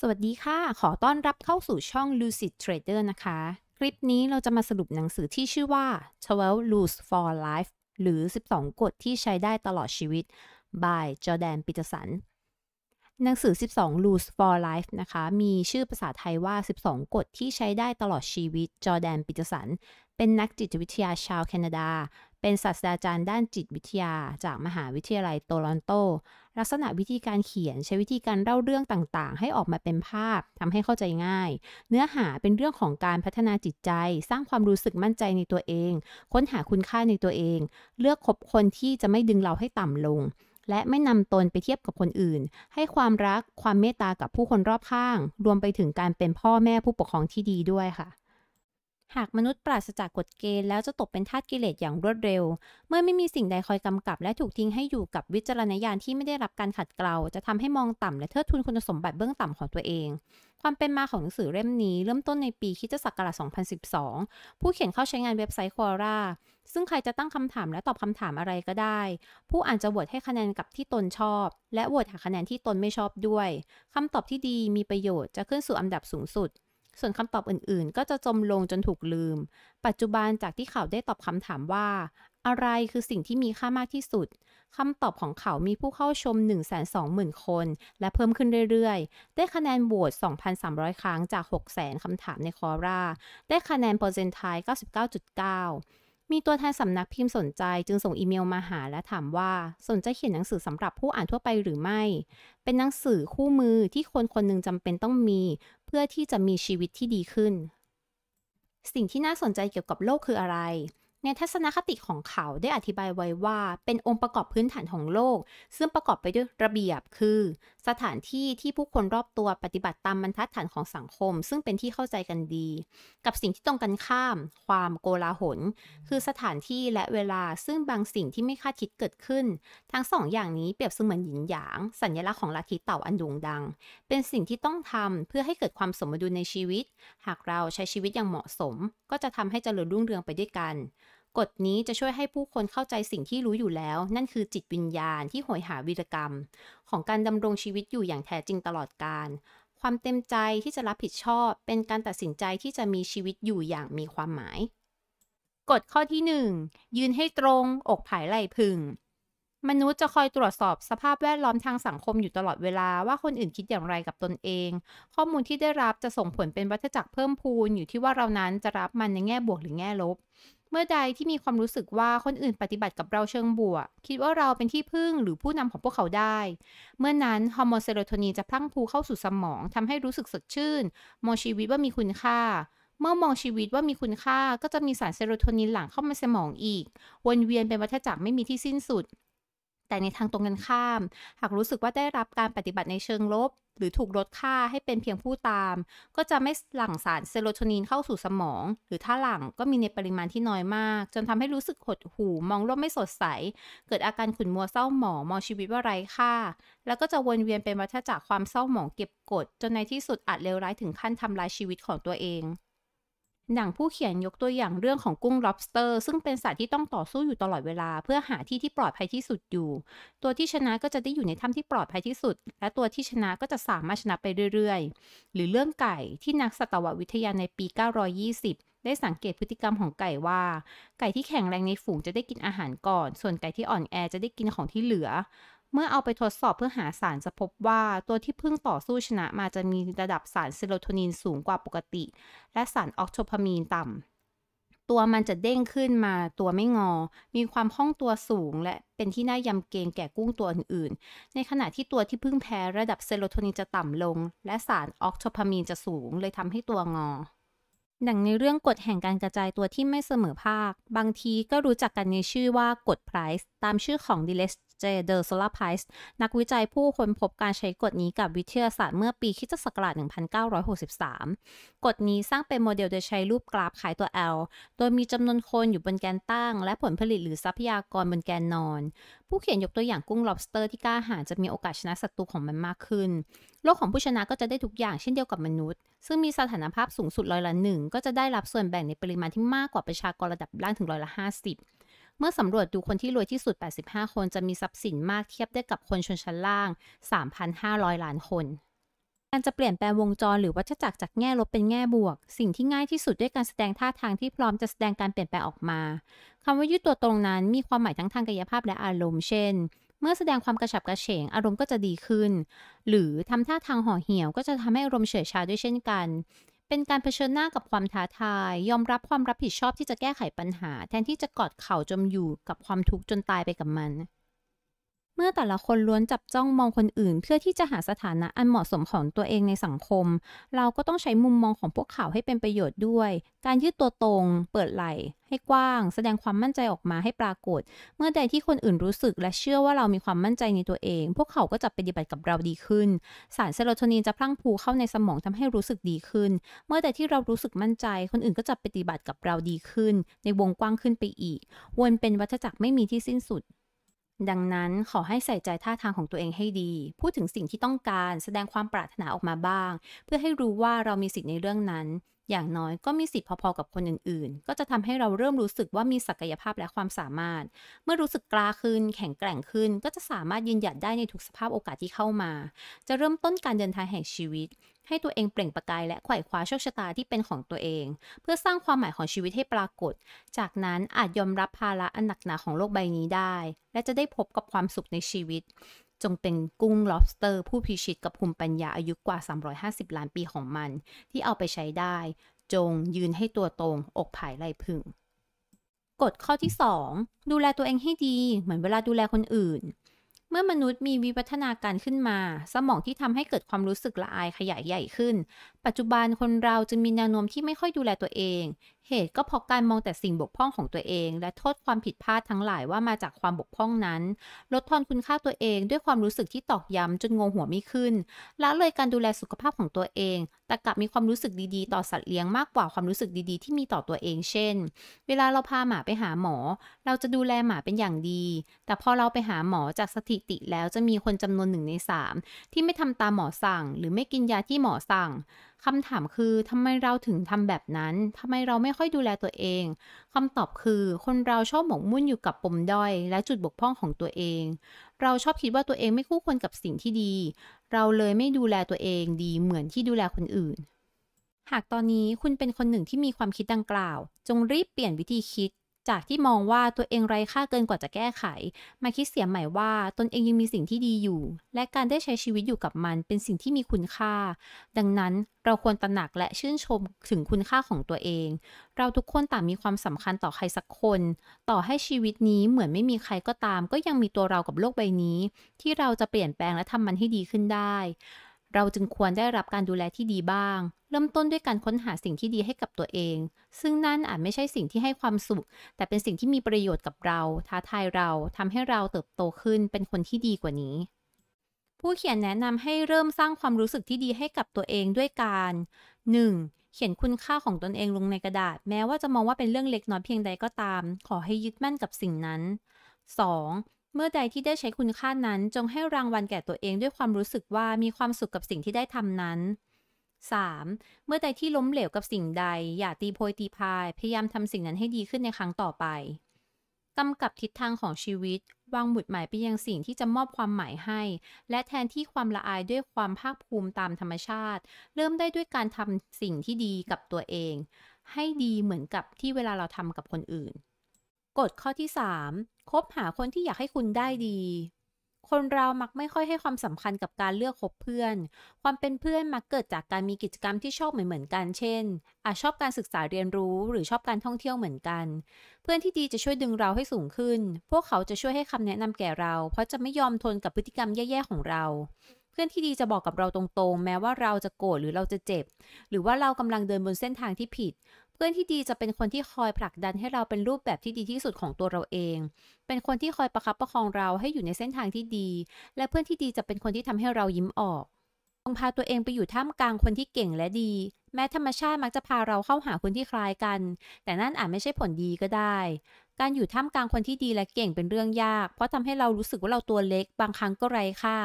สวัสดีค่ะ ขอต้อนรับเข้าสู่ช่อง Lucid Trader นะคะ คลิปนี้เราจะมาสรุปหนังสือที่ชื่อว่า 12 Rules for Life หรือ 12กฎที่ใช้ได้ตลอดชีวิต by Jordan Peterson หนังสือ 12 Rules for Life นะคะ มีชื่อภาษาไทยว่า 12กฎที่ใช้ได้ตลอดชีวิตจอแดนปิตสันเป็นนักจิตวิทยาชาวแคนาดาเป็นศาสตราจารย์ด้านจิตวิทยาจากมหาวิทยาลัยโตลอนโต ลักษณะวิธีการเขียนใช้วิธีการเล่าเรื่องต่างๆ ให้ออกมาเป็นภาพทำให้เข้าใจง่าย เนื้อหาเป็นเรื่องของการพัฒนาจิตใจ สร้างความรู้สึกมั่นใจในตัวเอง ค้นหาคุณค่าในตัวเอง เลือกคบคนที่จะไม่ดึงเราให้ต่ำลง และไม่นำตนไปเทียบกับคนอื่น ให้ความรักความเมตตากับผู้คนรอบข้าง รวมไปถึงการเป็นพ่อแม่ผู้ปกครองที่ดีด้วยค่ะหากมนุษย์ปราศจากกฎเกณฑ์แล้วจะตกเป็นทาสกิเลสอย่างรวดเร็ว เมื่อไม่มีสิ่งใดคอยกำกับ และถูกทิ้งให้อยู่กับวิจารณญาณที่ไม่ได้รับการขัดเกลา จะทำให้มองต่ำและเทิดทูนคุณสมบัติเบื้องต่ำของตัวเอง ความเป็นมาของหนังสือเล่มนี้ เริ่มต้นในปีคิจศักราช2012 ผู้เขียนเข้าใช้งานเว็บไซต์ควอร่าซึ่งใครจะตั้งคำถามและตอบคำถามอะไรก็ได้ ผู้อ่านจะโหวตให้คะแนนกับที่ตนชอบ และโหวตหาคะแนนที่ตนไม่ชอบด้วยคำตอบที่ดีมีประโยชน์จะขึ้นสู่อันดับสูงสุดส่วนคำตอบอื่นๆ ก็จะจมลงจนถูกลืม ปัจจุบันจากที่เขาได้ตอบคำถามว่า อะไรคือสิ่งที่มีค่ามากที่สุด คำตอบของเขา มีผู้เข้าชม 120,000คน และเพิ่มขึ้นเรื่อยๆ ได้คะแนนโหวต2,300 ครั้งจาก 600,000คำถามในคอร่า ได้คะแนนเปอร์เซนต์ไทย99.9 มีตัวแทนสำนักพิมพ์สนใจจึงส่งอีเมลมาหาและถามว่า สนใจเขียนหนังสือสำหรับผู้อ่านทั่วไปหรือไม่ เป็นหนังสือคู่มือที่คนคนหนึ่งจำเป็นต้องมีเพื่อที่จะมีชีวิตที่ดีขึ้น สิ่งที่น่าสนใจเกี่ยวกับโลกคืออะไร ในทัศนคติของเขาได้อธิบายไว้ว่าเป็นองค์ประกอบพื้นฐานของโลก ซึ่งประกอบไปด้วยระเบียบคือสถานที่ที่ผู้คนรอบตัวปฏิบัติตามบรรทัดฐานของสังคมซึ่งเป็นที่เข้าใจกันดีกับสิ่งที่ตรงกันข้ามความโกลาหลคือสถานที่และเวลาซึ่งบางสิ่งที่ไม่คาดคิดเกิดขึ้นทั้งสองอย่างนี้เปรียบเสมือนหยินหยางสัญลักษณ์ของลัทธิเต่าอันดุงดังเป็นสิ่งที่ต้องทำเพื่อให้เกิดความสมดุลในชีวิตหากเราใช้ชีวิตอย่างเหมาะสมก็จะทำให้เจริญรุ่งเรืองไปด้วยกันกฎนี้จะช่วยให้ผู้คนเข้าใจสิ่งที่รู้อยู่แล้ว นั่นคือจิตวิญญาณที่หอยหาวีรกรรม ของการดำรงชีวิตอยู่อย่างแท้จริงตลอดการความเต็มใจที่จะรับผิดชอบ เป็นการตัดสินใจที่จะมีชีวิตอยู่อย่างมีความหมาย กฎข้อที่1ยืนให้ตรง อกผายไหล่พึง มนุษย์จะคอยตรวจสอบสภาพแวดล้อมทางสังคมอยู่ตลอดเวลาว่าคนอื่นคิดอย่างไรกับตนเอง ข้อมูลที่ได้รับจะส่งผลเป็นวัฏจักรเพิ่มพูนอยู่ที่ว่าเรานั้นจะรับมันในแง่บวกหรือแง่ลบเมื่อใดที่มีความรู้สึกว่าคนอื่นปฏิบัติกับเราเชิงบวกคิดว่าเราเป็นที่พึ่งหรือผู้นำของพวกเขาได้ เมื่อนั้นฮอร์โมนเซโรโทนินจะพลั่งพูเข้าสู่สมองทำให้รู้สึกสดชื่นมองชีวิตว่ามีคุณค่า เมื่อมองชีวิตว่ามีคุณค่าก็จะมีสารเซโรโทนินหลั่งเข้ามาสมองอีกวนเวียนเป็นวัฏจักรไม่มีที่สิ้นสุดแต่ในทางตรงกันข้าม หากรู้สึกว่าได้รับการปฏิบัติในเชิงลบ หรือถูกลดค่าให้เป็นเพียงผู้ตาม ก็จะไม่หลั่งสารเซโรโทนินเข้าสู่สมอง หรือถ้าหลั่งก็มีในปริมาณที่น้อยมาก จนทำให้รู้สึกหดหู่มองโลกไม่สดใส เกิดอาการขุ่นมัวเศร้าหมองมองชีวิตว่าไร้ค่า แล้วก็จะวนเวียนเป็นวัฏจักรความเศร้าหมองเก็บกด จนในที่สุดอาจเลวร้ายถึงขั้นทำลายชีวิตของตัวเอง่ังผู้เขียนยกตัวอย่างเรื่องของกุ้ง lobster ซึ่งเป็นสัตว์ที่ต้องต่อสู้อยู่ตลอดเวลาเพื่อหาที่ที่ปลอดภัยที่สุดอยู่ ตัวที่ชนะก็จะได้อยู่ในถ้ำที่ปลอดภัยที่สุด และตัวที่ชนะก็จะสามารถชนะไปเรื่อยๆ หรือเรื่องไก่ที่นักสัตววิทยาในปี920 ได้สังเกตพฤติกรรมของไก่ว่าไก่ที่แข็งแรงในฝูงจะได้กินอาหารก่อน ส่วนไก่ที่อ่อนแอจะได้กินของที่เหลือเมื่อเอาไปทดสอบ เพื่อหาสารจะพบว่าตัวที่พึ่งต่อสู้ชนะมาจะมีระดับสารเซโรโทนินสูงกว่าปกติ และสารออกโทพามีนต่ำตัวมันจะเด้งขึ้นมา ตัวไม่งอ มีความคล่องตัวสูงและเป็นที่น่ายำเกรงแก่ กุ้งตัวอื่นๆ ในขณะที่ตัวที่พึ่งแพ้ระดับเซโรโทนินจะต่ำลง และสารออกโทพามีนจะสูงเลยทำให้ตัวงอ ดังในเรื่องกฎแห่งการกระจายตัวที่ไม่เสมอภาค บางทีก็รู้จักกันในชื่อว่ากฎไพรส์ตามชื่อของดิเลสเจเดอร์โซลาร์ไพส์นักวิจัยผู้ค้นพบการใช้กฎนี้กับวิทยาศาสตร์เมื่อปีคิศักราช 1963 กฎนี้สร้างเป็นโมเดลโดยใช้รูปกราฟขายตัว L โดยมีจำนวนคนอยู่บนแกนตั้งและผลผลิตหรือทรัพยากรบนแกนนอน ผู้เขียนยกตัวอย่างกุ้ง lobster ที่กล้าหาญจะมีโอกาสชนะศัตรูของมันมากขึ้น โลกของผู้ชนะก็จะได้ทุกอย่างเช่นเดียวกับมนุษย์ ซึ่งมีสถานภาพสูงสุดร้อยละหนึ่งก็จะได้รับส่วนแบ่งในปริมาณที่มากกว่าประชากรระดับล่างถึงร้อยละห้าสิบเมื่อสำรวจดูคนที่รวยที่สุด 85 คน จะมีทรัพย์สินมากเทียบได้กับคนชนชั้นล่าง 3,500 ล้านคน การจะเปลี่ยนแปลงวงจร หรือวัฏจักรจากแง่ลบเป็นแง่บวก สิ่งที่ง่ายที่สุดด้วยการแสดงท่าทางที่พร้อมจะแสดงการเปลี่ยนแปลงออกมา คำว่ายืดตัวตรงนั้นมีความหมายทั้งทางกายภาพและอารมณ์ เช่น เมื่อแสดงความกระฉับกระเฉง อารมณ์ก็จะดีขึ้น หรือทำท่าทางห่อเหี่ยวก็จะทำให้อารมณ์เฉื่อยชาด้วยเช่นกันเป็นการเผชิญหน้ากับความท้าทาย ยอมรับความรับผิดชอบที่จะแก้ไขปัญหา แทนที่จะกอดเข่าจมอยู่กับความทุกข์จนตายไปกับมันเมื่อแต่ละคนล้วนจับจ้องมองคนอื่นเพื่อที่จะหาสถานะอันเหมาะสมของตัวเองในสังคม เราก็ต้องใช้มุมมองของพวกเขาให้เป็นประโยชน์ด้วย การยืดตัวตรง เปิดไหล่ ให้กว้าง แสดงความมั่นใจออกมาให้ปรากฏ เมื่อใดที่คนอื่นรู้สึกและเชื่อว่าเรามีความมั่นใจในตัวเอง พวกเขาก็จะปฏิบัติกับเราดีขึ้น สารเซโรโทนินจะพลั่งพูเข้าในสมองทำให้รู้สึกดีขึ้น เมื่อใดที่เรารู้สึกมั่นใจ คนอื่นก็จะปฏิบัติกับเราดีขึ้น ในวงกว้างขึ้นไปอีก วนเป็นวัฏจักรไม่มีที่สิ้นสุดดังนั้นขอให้ใส่ใจท่าทางของตัวเองให้ดี พูดถึงสิ่งที่ต้องการแสดงความปรารถนาออกมาบ้าง เพื่อให้รู้ว่าเรามีสิทธิ์ในเรื่องนั้น อย่างน้อยก็มีสิทธิ์พอๆกับคนอื่นๆ ก็จะทำให้เราเริ่มรู้สึกว่ามีศักยภาพและความสามารถ เมื่อรู้สึกกล้าขึ้นแข็งแกร่งขึ้น ก็จะสามารถยืนหยัดได้ในทุกสภาพโอกาสที่เข้ามา จะเริ่มต้นการเดินทางแห่งชีวิตให้ตัวเองเปล่งประกายและไขว่คว้าโชคชะตาที่เป็นของตัวเอง เพื่อสร้างความหมายของชีวิตให้ปรากฏ จากนั้นอาจยอมรับภาระอันหนักหนาของโลกใบนี้ได้ และจะได้พบกับความสุขในชีวิต จงเป็นกุ้ง lobster ผู้พิชิตกับภูมิปัญญาอายุกว่า 350 ล้านปีของมัน ที่เอาไปใช้ได้ จงยืนให้ตัวตรง อกผายไหลพึงกฎข้อที่ 2 ดูแลตัวเองให้ดีเหมือนเวลาดูแลคนอื่นเมื่อมนุษย์มีวิวัฒนาการขึ้นมา สมองที่ทำให้เกิดความรู้สึกละอายขยายใหญ่ขึ้น ปัจจุบันคนเราจึงมีแนวโน้มที่ไม่ค่อยดูแลตัวเองเหตุก็เพราะการมองแต่สิ่งบกพร่องของตัวเอง และโทษความผิดพลาดทั้งหลายว่ามาจากความบกพร่องนั้นลดทอนคุณค่าตัวเองด้วยความรู้สึกที่ตอกย้ำจนงงหัวไม่ขึ้นละเลยการดูแลสุขภาพของตัวเอง แต่กลับมีความรู้สึกดีๆ ต่อสัตว์เลี้ยงมากกว่าความรู้สึกดีๆ ที่มีต่อตัวเองเช่น เวลาเราพาหมาไปหาหมอเราจะดูแลหมาเป็นอย่างดี แต่พอเราไปหาหมอจากสถิติแล้วจะมีคนจำนวนหนึ่งในสามที่ไม่ทำตามหมอสั่ง หรือไม่กินยาที่หมอสั่งคำถามคือทำไมเราถึงทำแบบนั้น ทำไมเราไม่ค่อยดูแลตัวเอง คำตอบคือ คนเราชอบหมกมุ่นอยู่กับปมด้อย และจุดบกพร่องของตัวเอง เราชอบคิดว่าตัวเองไม่คู่ควรกับสิ่งที่ดี เราเลยไม่ดูแลตัวเองดีเหมือนที่ดูแลคนอื่น หากตอนนี้คุณเป็นคนหนึ่งที่มีความคิดดังกล่าว จงรีบเปลี่ยนวิธีคิดจากที่มองว่าตัวเองไร้ค่าเกินกว่าจะแก้ไข มาคิดเสียใหม่ว่าตนเองยังมีสิ่งที่ดีอยู่ และการได้ใช้ชีวิตอยู่กับมันเป็นสิ่งที่มีคุณค่า ดังนั้นเราควรตระหนักและชื่นชมถึงคุณค่าของตัวเอง เราทุกคนต่างมีความสำคัญต่อใครสักคน ต่อให้ชีวิตนี้เหมือนไม่มีใครก็ตาม ก็ยังมีตัวเรากับโลกใบนี้ ที่เราจะเปลี่ยนแปลงและทำมันให้ดีขึ้นได้ เราจึงควรได้รับการดูแลที่ดีบ้างเริ่มต้นด้วยการค้นหาสิ่งที่ดีให้กับตัวเอง ซึ่งนั่นอาจไม่ใช่สิ่งที่ให้ความสุข แต่เป็นสิ่งที่มีประโยชน์กับเรา ท้าทายเราทำให้เราเติบโตขึ้นเป็นคนที่ดีกว่านี้ ผู้เขียนแนะนำให้เริ่มสร้างความรู้สึกที่ดีให้กับตัวเองด้วยการ 1. เขียนคุณค่าของตนเองลงในกระดาษแม้ว่าจะมองว่าเป็นเรื่องเล็กน้อยเพียงใดก็ตาม ขอให้ยึดมั่นกับสิ่งนั้น 2. เมื่อใดที่ได้ใช้คุณค่านั้นจงให้รางวัลแก่ตัวเองด้วยความรู้สึกว่ามีความสุขกับสิ่งที่ได้ทำนั้น 3. เมื่อใดที่ล้มเหลวกับสิ่งใดอย่าตีโพยตีพาย พยายามทำสิ่งนั้นให้ดีขึ้นในครั้งต่อไปกำกับทิศทางของชีวิตวางหมุดหมายไปยังสิ่งที่จะมอบความหมายให้ และแทนที่ความละอายด้วยความภาคภูมิตามธรรมชาติ เริ่มได้ด้วยการทำสิ่งที่ดีกับตัวเอง ให้ดีเหมือนกับที่เวลาเราทำกับคนอื่น กฎข้อที่ 3 คบหาคนที่อยากให้คุณได้ดีคนเรามักไม่ค่อยให้ความสำคัญกับการเลือกคบเพื่อน ความเป็นเพื่อนมักเกิดจากการมีกิจกรรมที่ชอบเหมือนๆกัน เช่น อาจชอบการศึกษาเรียนรู้หรือชอบการท่องเที่ยวเหมือนกัน เพื่อนที่ดีจะช่วยดึงเราให้สูงขึ้น พวกเขาจะช่วยให้คำแนะนำแก่เรา เพราะจะไม่ยอมทนกับพฤติกรรมแย่ๆของเรา เพื่อนที่ดีจะบอกกับเราตรงๆ แม้ว่าเราจะโกรธหรือเราจะเจ็บ หรือว่าเรากำลังเดินบนเส้นทางที่ผิดเพื่อนที่ดีจะเป็นคนที่คอยผลักดันให้เราเป็นรูปแบบที่ดีที่สุดของตัวเราเอง เป็นคนที่คอยประคับประคองเราให้อยู่ในเส้นทางที่ดี และเพื่อนที่ดีจะเป็นคนที่ทำให้เรายิ้มออก องพาตัวเองไปอยู่ท่ามกลางคนที่เก่งและดี แม้ธรรมชาติมักจะพาเราเข้าหาคนที่คล้ายกัน แต่นั่นอาจไม่ใช่ผลดีก็ได้ การอยู่ท่ามกลางคนที่ดีและเก่งเป็นเรื่องยาก เพราะทำให้เรารู้สึกว่าเราตัวเล็ก บางครั้งก็ไร้ค่า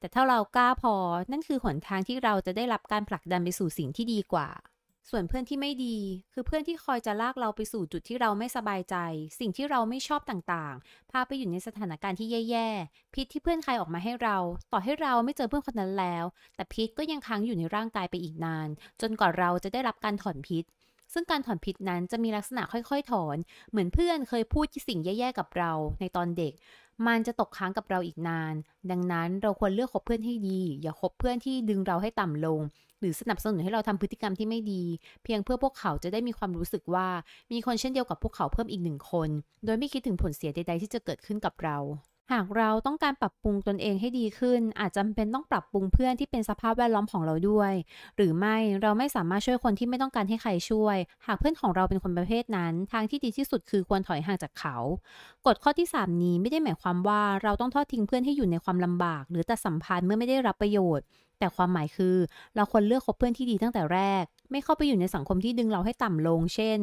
แต่ถ้าเรากล้าพอ นั่นคือหนทางที่เราจะได้รับการผลักดันไปสู่สิ่งที่ดีกว่าส่วนเพื่อนที่ไม่ดีคือเพื่อนที่คอยจะลากเราไปสู่จุดที่เราไม่สบายใจ สิ่งที่เราไม่ชอบต่าง ๆ พาไปอยู่ในสถานการณ์ที่แย่ๆพิษที่เพื่อนใครออกมาให้เรา ต่อให้เราไม่เจอเพื่อนคนนั้นแล้ว แต่พิษก็ยังค้างอยู่ในร่างกายไปอีกนาน จนกว่าเราจะได้รับการถอนพิษ ซึ่งการถอนพิษนั้นจะมีลักษณะค่อยๆถอนเหมือนเพื่อนเคยพูดสิ่งแย่ๆกับเราในตอนเด็กมันจะตกค้างกับเราอีกนาน ดังนั้นเราควรเลือกคบเพื่อนให้ดี อย่าคบเพื่อนที่ดึงเราให้ต่ำลง หรือสนับสนุนให้เราทำพฤติกรรมที่ไม่ดี เพียงเพื่อพวกเขาจะได้มีความรู้สึกว่า มีคนเช่นเดียวกับพวกเขาเพิ่มอีกหนึ่งคน โดยไม่คิดถึงผลเสียใด ๆ ที่จะเกิดขึ้นกับเราหากเราต้องการปรับปรุงตนเองให้ดีขึ้น อาจจำเป็นต้องปรับปรุงเพื่อนที่เป็นสภาพแวดล้อมของเราด้วย หรือไม่เราไม่สามารถช่วยคนที่ไม่ต้องการให้ใครช่วย หากเพื่อนของเราเป็นคนประเภทนั้น ทางที่ดีที่สุดคือควรถอยห่างจากเขา กฎข้อที่ 3 นี้ไม่ได้หมายความว่าเราต้องทอดทิ้งเพื่อนให้อยู่ในความลำบาก หรือตัดสัมพันธ์เมื่อไม่ได้รับประโยชน์แต่ความหมายคือเราควรเลือกคบเพื่อนที่ดีตั้งแต่แรก ไม่เข้าไปอยู่ในสังคมที่ดึงเราให้ต่ำลงเช่น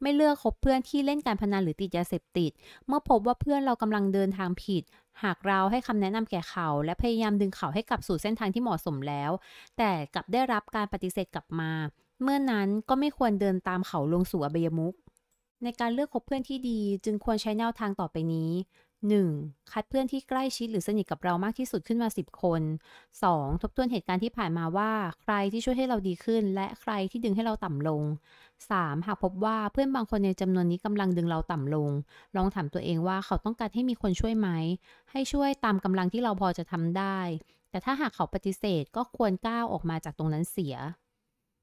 ไม่เลือกคบเพื่อนที่เล่นการพนันหรือติดยาเสพติด เมื่อพบว่าเพื่อนเรากำลังเดินทางผิด หากเราให้คำแนะนำแก่เขาและพยายามดึงเขาให้กลับสู่เส้นทางที่เหมาะสมแล้ว แต่กลับได้รับการปฏิเสธกลับมา เมื่อนั้นก็ไม่ควรเดินตามเขาลงสู่อบายมุกในการเลือกคบเพื่อนที่ดีจึงควรใช้แนวทางต่อไปนี้ 1. คัดเพื่อนที่ใกล้ชิดหรือสนิทกับเรามากที่สุดขึ้นมา10 คน 2. ทบทวนเหตุการณ์ที่ผ่านมาว่า ใครที่ช่วยให้เราดีขึ้น และใครที่ดึงให้เราต่ำลง 3. หากพบว่าเพื่อนบางคนในจำนวนนี้กำลังดึงเราต่ำลง ลองถามตัวเองว่าเขาต้องการให้มีคนช่วยไหม ให้ช่วยตามกำลังที่เราพอจะทำได้ แต่ถ้าหากเขาปฏิเสธก็ควรก้าวออกมาจากตรงนั้นเสีย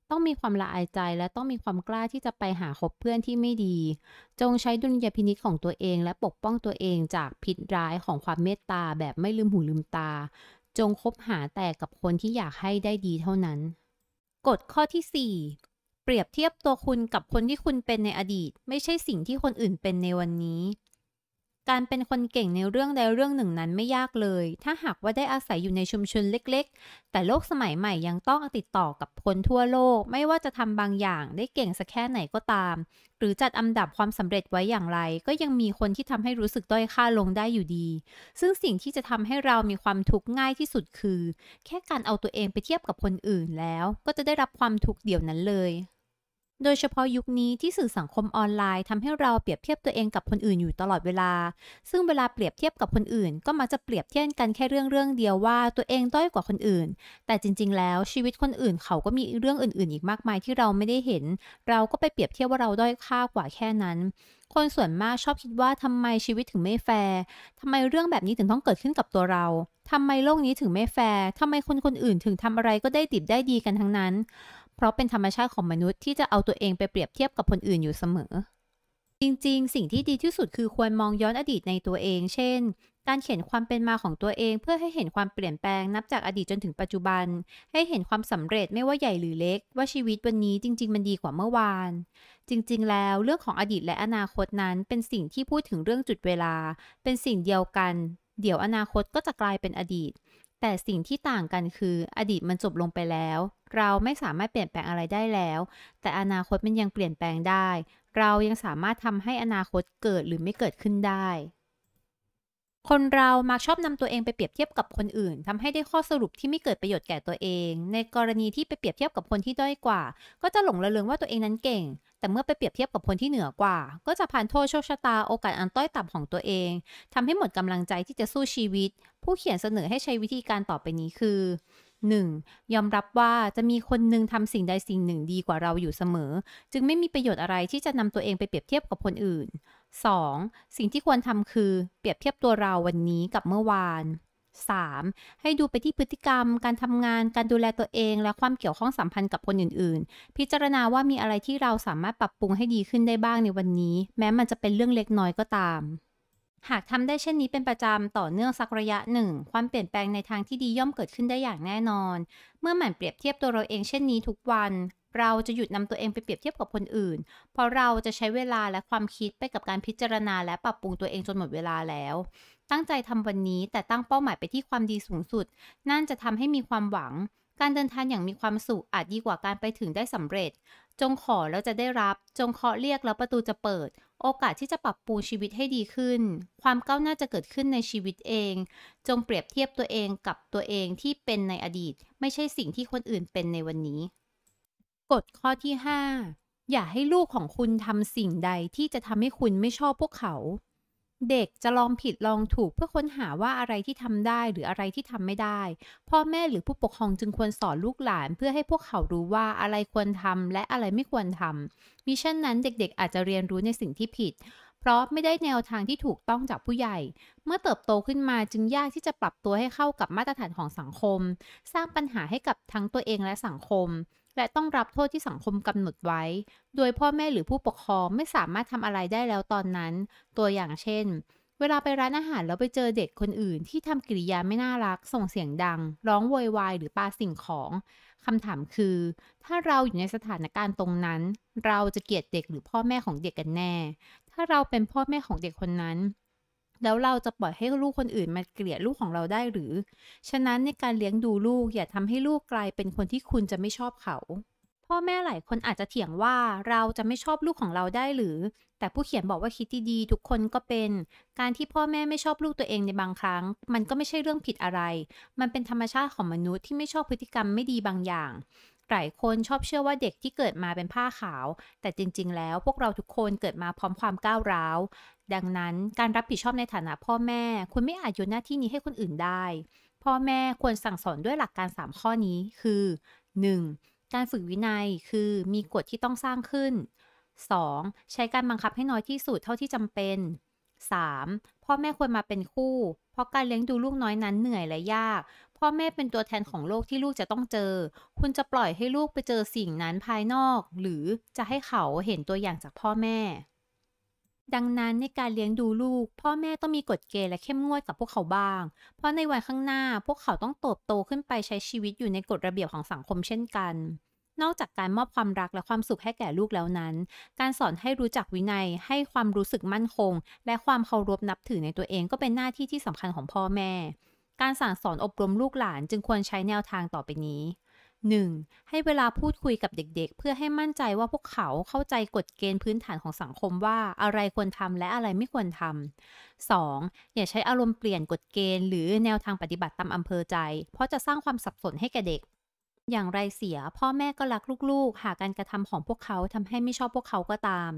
ต้องมีความละอายใจและต้องมีความกล้าที่จะไปหาคบเพื่อนที่ไม่ดี จงใช้ดุลยพินิษของตัวเองและปกป้องตัวเองจากผิดร้ายของความเมตตาแบบไม่ลืมหูลืมตา จงคบหาแต่กับคนที่อยากให้ได้ดีเท่านั้น กฎข้อที่ 4 เปรียบเทียบตัวคุณกับคนที่คุณเป็นในอดีต ไม่ใช่สิ่งที่คนอื่นเป็นในวันนี้การเป็นคนเก่งในเรื่องใดเรื่องหนึ่งนั้นไม่ยากเลย ถ้าหากว่าได้อาศัยอยู่ในชุมชนเล็กๆ แต่โลกสมัยใหม่ยังต้องติดต่อกับคนทั่วโลก ไม่ว่าจะทำบางอย่างได้เก่งสักแค่ไหนก็ตาม หรือจัดอันดับความสำเร็จไว้อย่างไร ก็ยังมีคนที่ทำให้รู้สึกด้อยค่าลงได้อยู่ดี ซึ่งสิ่งที่จะทำให้เรามีความทุกข์ง่ายที่สุดคือแค่การเอาตัวเองไปเทียบกับคนอื่นแล้ว ก็จะได้รับความทุกข์เดี่ยวนั้นเลยโดยเฉพาะยุคนี้ที่สื่อสังคมออนไลน์ ทำให้เราเปรียบเทียบตัวเองกับคนอื่นอยู่ตลอดเวลา ซึ่งเวลาเปรียบเทียบกับคนอื่น ก็มักจะเปรียบเทียบกันแค่เรื่อง เรื่องเดียวว่าตัวเองด้อยกว่าคนอื่น แต่จริงๆ แล้วชีวิตคนอื่น เขาก็มีเรื่องอื่นๆ อีกมากมายที่เราไม่ได้เห็น เราก็ไปเปรียบเทียบว่าเราด้อยค่ากว่าแค่นั้น คนส่วนมากชอบคิดว่าทำไมชีวิตถึงไม่แฟร์ทำไมเรื่องแบบนี้ถึงต้องเกิดขึ้นกับตัวเราทำไมโลกนี้ถึงไม่แฟร์ทำไมคนคนอื่นถึงทำอะไรก็ได้ดิบได้ดีกันทั้งนั้นราะเป็นธรรมชาติของมนุษย์ที่จะเอาตัวเองไปเปรียบเทียบกับคนอื่นอยู่เสมอ จริงๆ สิ่งที่ดีที่สุดคือควรมองย้อนอดีตในตัวเอง เช่น การเขียนความเป็นมาของตัวเองเพื่อให้เห็นความเปลี่ยนแปลงนับจากอดีตจนถึงปัจจุบัน ให้เห็นความสำเร็จไม่ว่าใหญ่หรือเล็ก ว่าชีวิตวันนี้จริง ๆ มันดีกว่าเมื่อวาน จริงๆ แล้วเรื่องของอดีตและอนาคตนั้นเป็นสิ่งที่พูดถึงเรื่องจุดเวลา เป็นสิ่งเดียวกัน เดี๋ยวอนาคตก็จะกลายเป็นอดีตแต่สิ่งที่ต่างกันคืออดีตมันจบลงไปแล้ว เราไม่สามารถเปลี่ยนแปลงอะไรได้แล้ว แต่อนาคตมันยังเปลี่ยนแปลงได้ เรายังสามารถทำให้อนาคตเกิดหรือไม่เกิดขึ้นได้ คนเรามักชอบนำตัวเองไปเปรียบเทียบกับคนอื่นทำให้ได้ข้อสรุปที่ไม่เกิดประโยชน์แก่ตัวเอง ในกรณีที่ไปเปรียบเทียบกับคนที่ด้อยกว่า ก็จะหลงระเริงว่าตัวเองนั้นเก่งแต่เมื่อไปเปรียบเทียบกับคนที่เหนือกว่าก็จะผ่านโทษโชคชะตาโอกาสอันต้อยต่ำของตัวเอง ทำให้หมดกำลังใจที่จะสู้ชีวิต ผู้เขียนเสนอให้ใช้วิธีการต่อไปนี้คือ 1. ยอมรับว่าจะมีคนหนึ่งทำสิ่งใดสิ่งหนึ่งดีกว่าเราอยู่เสมอ จึงไม่มีประโยชน์อะไรที่จะนำตัวเองไปเปรียบเทียบกับคนอื่น 2. สิ่งที่ควรทำคือ เปรียบเทียบตัวเราวันนี้กับเมื่อวาน 3. ให้ดูไปที่พฤติกรรม การทำงาน การดูแลตัวเอง และความเกี่ยวข้องสัมพันธ์กับคนอื่นๆ พิจารณาว่ามีอะไรที่เราสามารถปรับปรุงให้ดีขึ้นได้บ้างในวันนี้ แม้มันจะเป็นเรื่องเล็กน้อยก็ตาม หากทำได้เช่นนี้เป็นประจำต่อเนื่องสักระยะหนึ่งความเปลี่ยนแปลงในทางที่ดีย่อมเกิดขึ้นได้อย่างแน่นอน เมื่อหมั่นเปรียบเทียบตัวเราเองเช่นนี้ทุกวัน เราจะหยุดนำตัวเองไปเปรียบเทียบกับคนอื่น เพราะเราจะใช้เวลาและความคิดไปกับการพิจารณาและปรับปรุงตัวเองจนหมดเวลาแล้วตั้งใจทำวันนี้แต่ตั้งเป้าหมายไปที่ความดีสูงสุด นั่นจะทำให้มีความหวัง การเดินทางอย่างมีความสุขอาจดีกว่าการไปถึงได้สำเร็จ จงขอแล้วจะได้รับจงเคาะเรียกแล้วประตูจะเปิด โอกาสที่จะปรับปรุงชีวิตให้ดีขึ้น ความก้าวหน้าจะเกิดขึ้นในชีวิตเอง จงเปรียบเทียบตัวเองกับตัวเองที่เป็นในอดีต ไม่ใช่สิ่งที่คนอื่นเป็นในวันนี้กฎข้อที่ 5 อย่าให้ลูกของคุณทำสิ่งใดที่จะทำให้คุณไม่ชอบพวกเขาเด็ก จะลองผิดลองถูกเพื่อค้นหาว่าอะไรที่ทำได้หรืออะไรที่ทำไม่ได้พ่อแม่หรือผู้ปกครองจึงควรสอนลูกหลาน เพื่อให้พวกเขารู้ว่าอะไรควรทำ และอะไรไม่ควรทำมิเช่นนั้นเด็ก ๆ อาจจะเรียนรู้ในสิ่งที่ผิดเพราะไม่ได้แนวทางที่ถูกต้องจากผู้ใหญ่ เมื่อเติบโตขึ้นมาจึงยากที่จะปรับตัวให้เข้ากับมาตรฐานของสังคม สร้างปัญหาให้กับทั้งตัวเองและสังคมและต้องรับโทษที่สังคมกำหนดไว้ โดยพ่อแม่หรือผู้ปกครองไม่สามารถทำอะไรได้แล้วตอนนั้น ตัวอย่างเช่น เวลาไปร้านอาหารแล้วไปเจอเด็กคนอื่นที่ทำกิริยาไม่น่ารัก ส่งเสียงดัง ร้องโวยวายหรือปาสิ่งของ คำถามคือ ถ้าเราอยู่ในสถานการณ์ตรงนั้น เราจะเกลียดเด็กหรือพ่อแม่ของเด็กกันแน่ ถ้าเราเป็นพ่อแม่ของเด็กคนนั้นแล้วเราจะปล่อยให้ลูกคนอื่นมาเกลียดลูกของเราได้หรือ ฉะนั้นในการเลี้ยงดูลูกอย่าทำให้ลูกกลายเป็นคนที่คุณจะไม่ชอบเขา พ่อแม่หลายคนอาจจะเถียงว่าเราจะไม่ชอบลูกของเราได้หรือ แต่ผู้เขียนบอกว่าคิดดีๆทุกคนก็เป็น การที่พ่อแม่ไม่ชอบลูกตัวเองในบางครั้งมันก็ไม่ใช่เรื่องผิดอะไร มันเป็นธรรมชาติของมนุษย์ที่ไม่ชอบพฤติกรรมไม่ดีบางอย่างหลายคนชอบเชื่อว่าเด็กที่เกิดมาเป็นผ้าขาว แต่จริง ๆ แล้วพวกเราทุกคนเกิดมาพร้อมความก้าวร้าว ดังนั้นการรับผิดชอบในฐานะพ่อแม่คุณไม่อาจโยนหน้าที่นี้ให้คนอื่นได้ พ่อแม่ควรสั่งสอนด้วยหลักการ 3 ข้อนี้คือ 1. การฝึกวินัยคือมีกฎที่ต้องสร้างขึ้น 2. ใช้การบังคับให้น้อยที่สุดเท่าที่จำเป็น 3. พ่อแม่ควรมาเป็นคู่ เพราะการเลี้ยงดูลูกน้อยนั้นเหนื่อยและยากพ่อแม่เป็นตัวแทนของโลกที่ลูกจะต้องเจอ คุณจะปล่อยให้ลูกไปเจอสิ่งนั้นภายนอก หรือจะให้เขาเห็นตัวอย่างจากพ่อแม่ ดังนั้นในการเลี้ยงดูลูก พ่อแม่ต้องมีกฎเกณฑ์และเข้มงวดกับพวกเขาบ้าง เพราะในวันข้างหน้า พวกเขาต้องโตโตขึ้นไปใช้ชีวิตอยู่ในกฎระเบียบของสังคมเช่นกัน นอกจากการมอบความรักและความสุขให้แก่ลูกแล้วนั้น การสอนให้รู้จักวินัย ให้ความรู้สึกมั่นคง และความเคารพนับถือในตัวเองก็เป็นหน้าที่ที่สำคัญของพ่อแม่การสั่งสอนอบรมลูกหลานจึงควรใช้แนวทางต่อไปนี้ 1. ให้เวลาพูดคุยกับเด็ก ๆเเพื่อให้มั่นใจว่าพวกเขาเข้าใจกฎเกณฑ์พื้นฐานของสังคมว่าอะไรควรทำและอะไรไม่ควรทำ 2. อย่าใช้อารมณ์เปลี่ยนกฎเกณฑ์หรือแนวทางปฏิบัติตามอำเภอใจ เพราะจะสร้างความสับสนให้แก่เด็กอย่างไรเสียพ่อแม่ก็รักลูก ๆ หากการกระทำของพวกเขาทำให้ไม่ชอบพวกเขาก็ตาม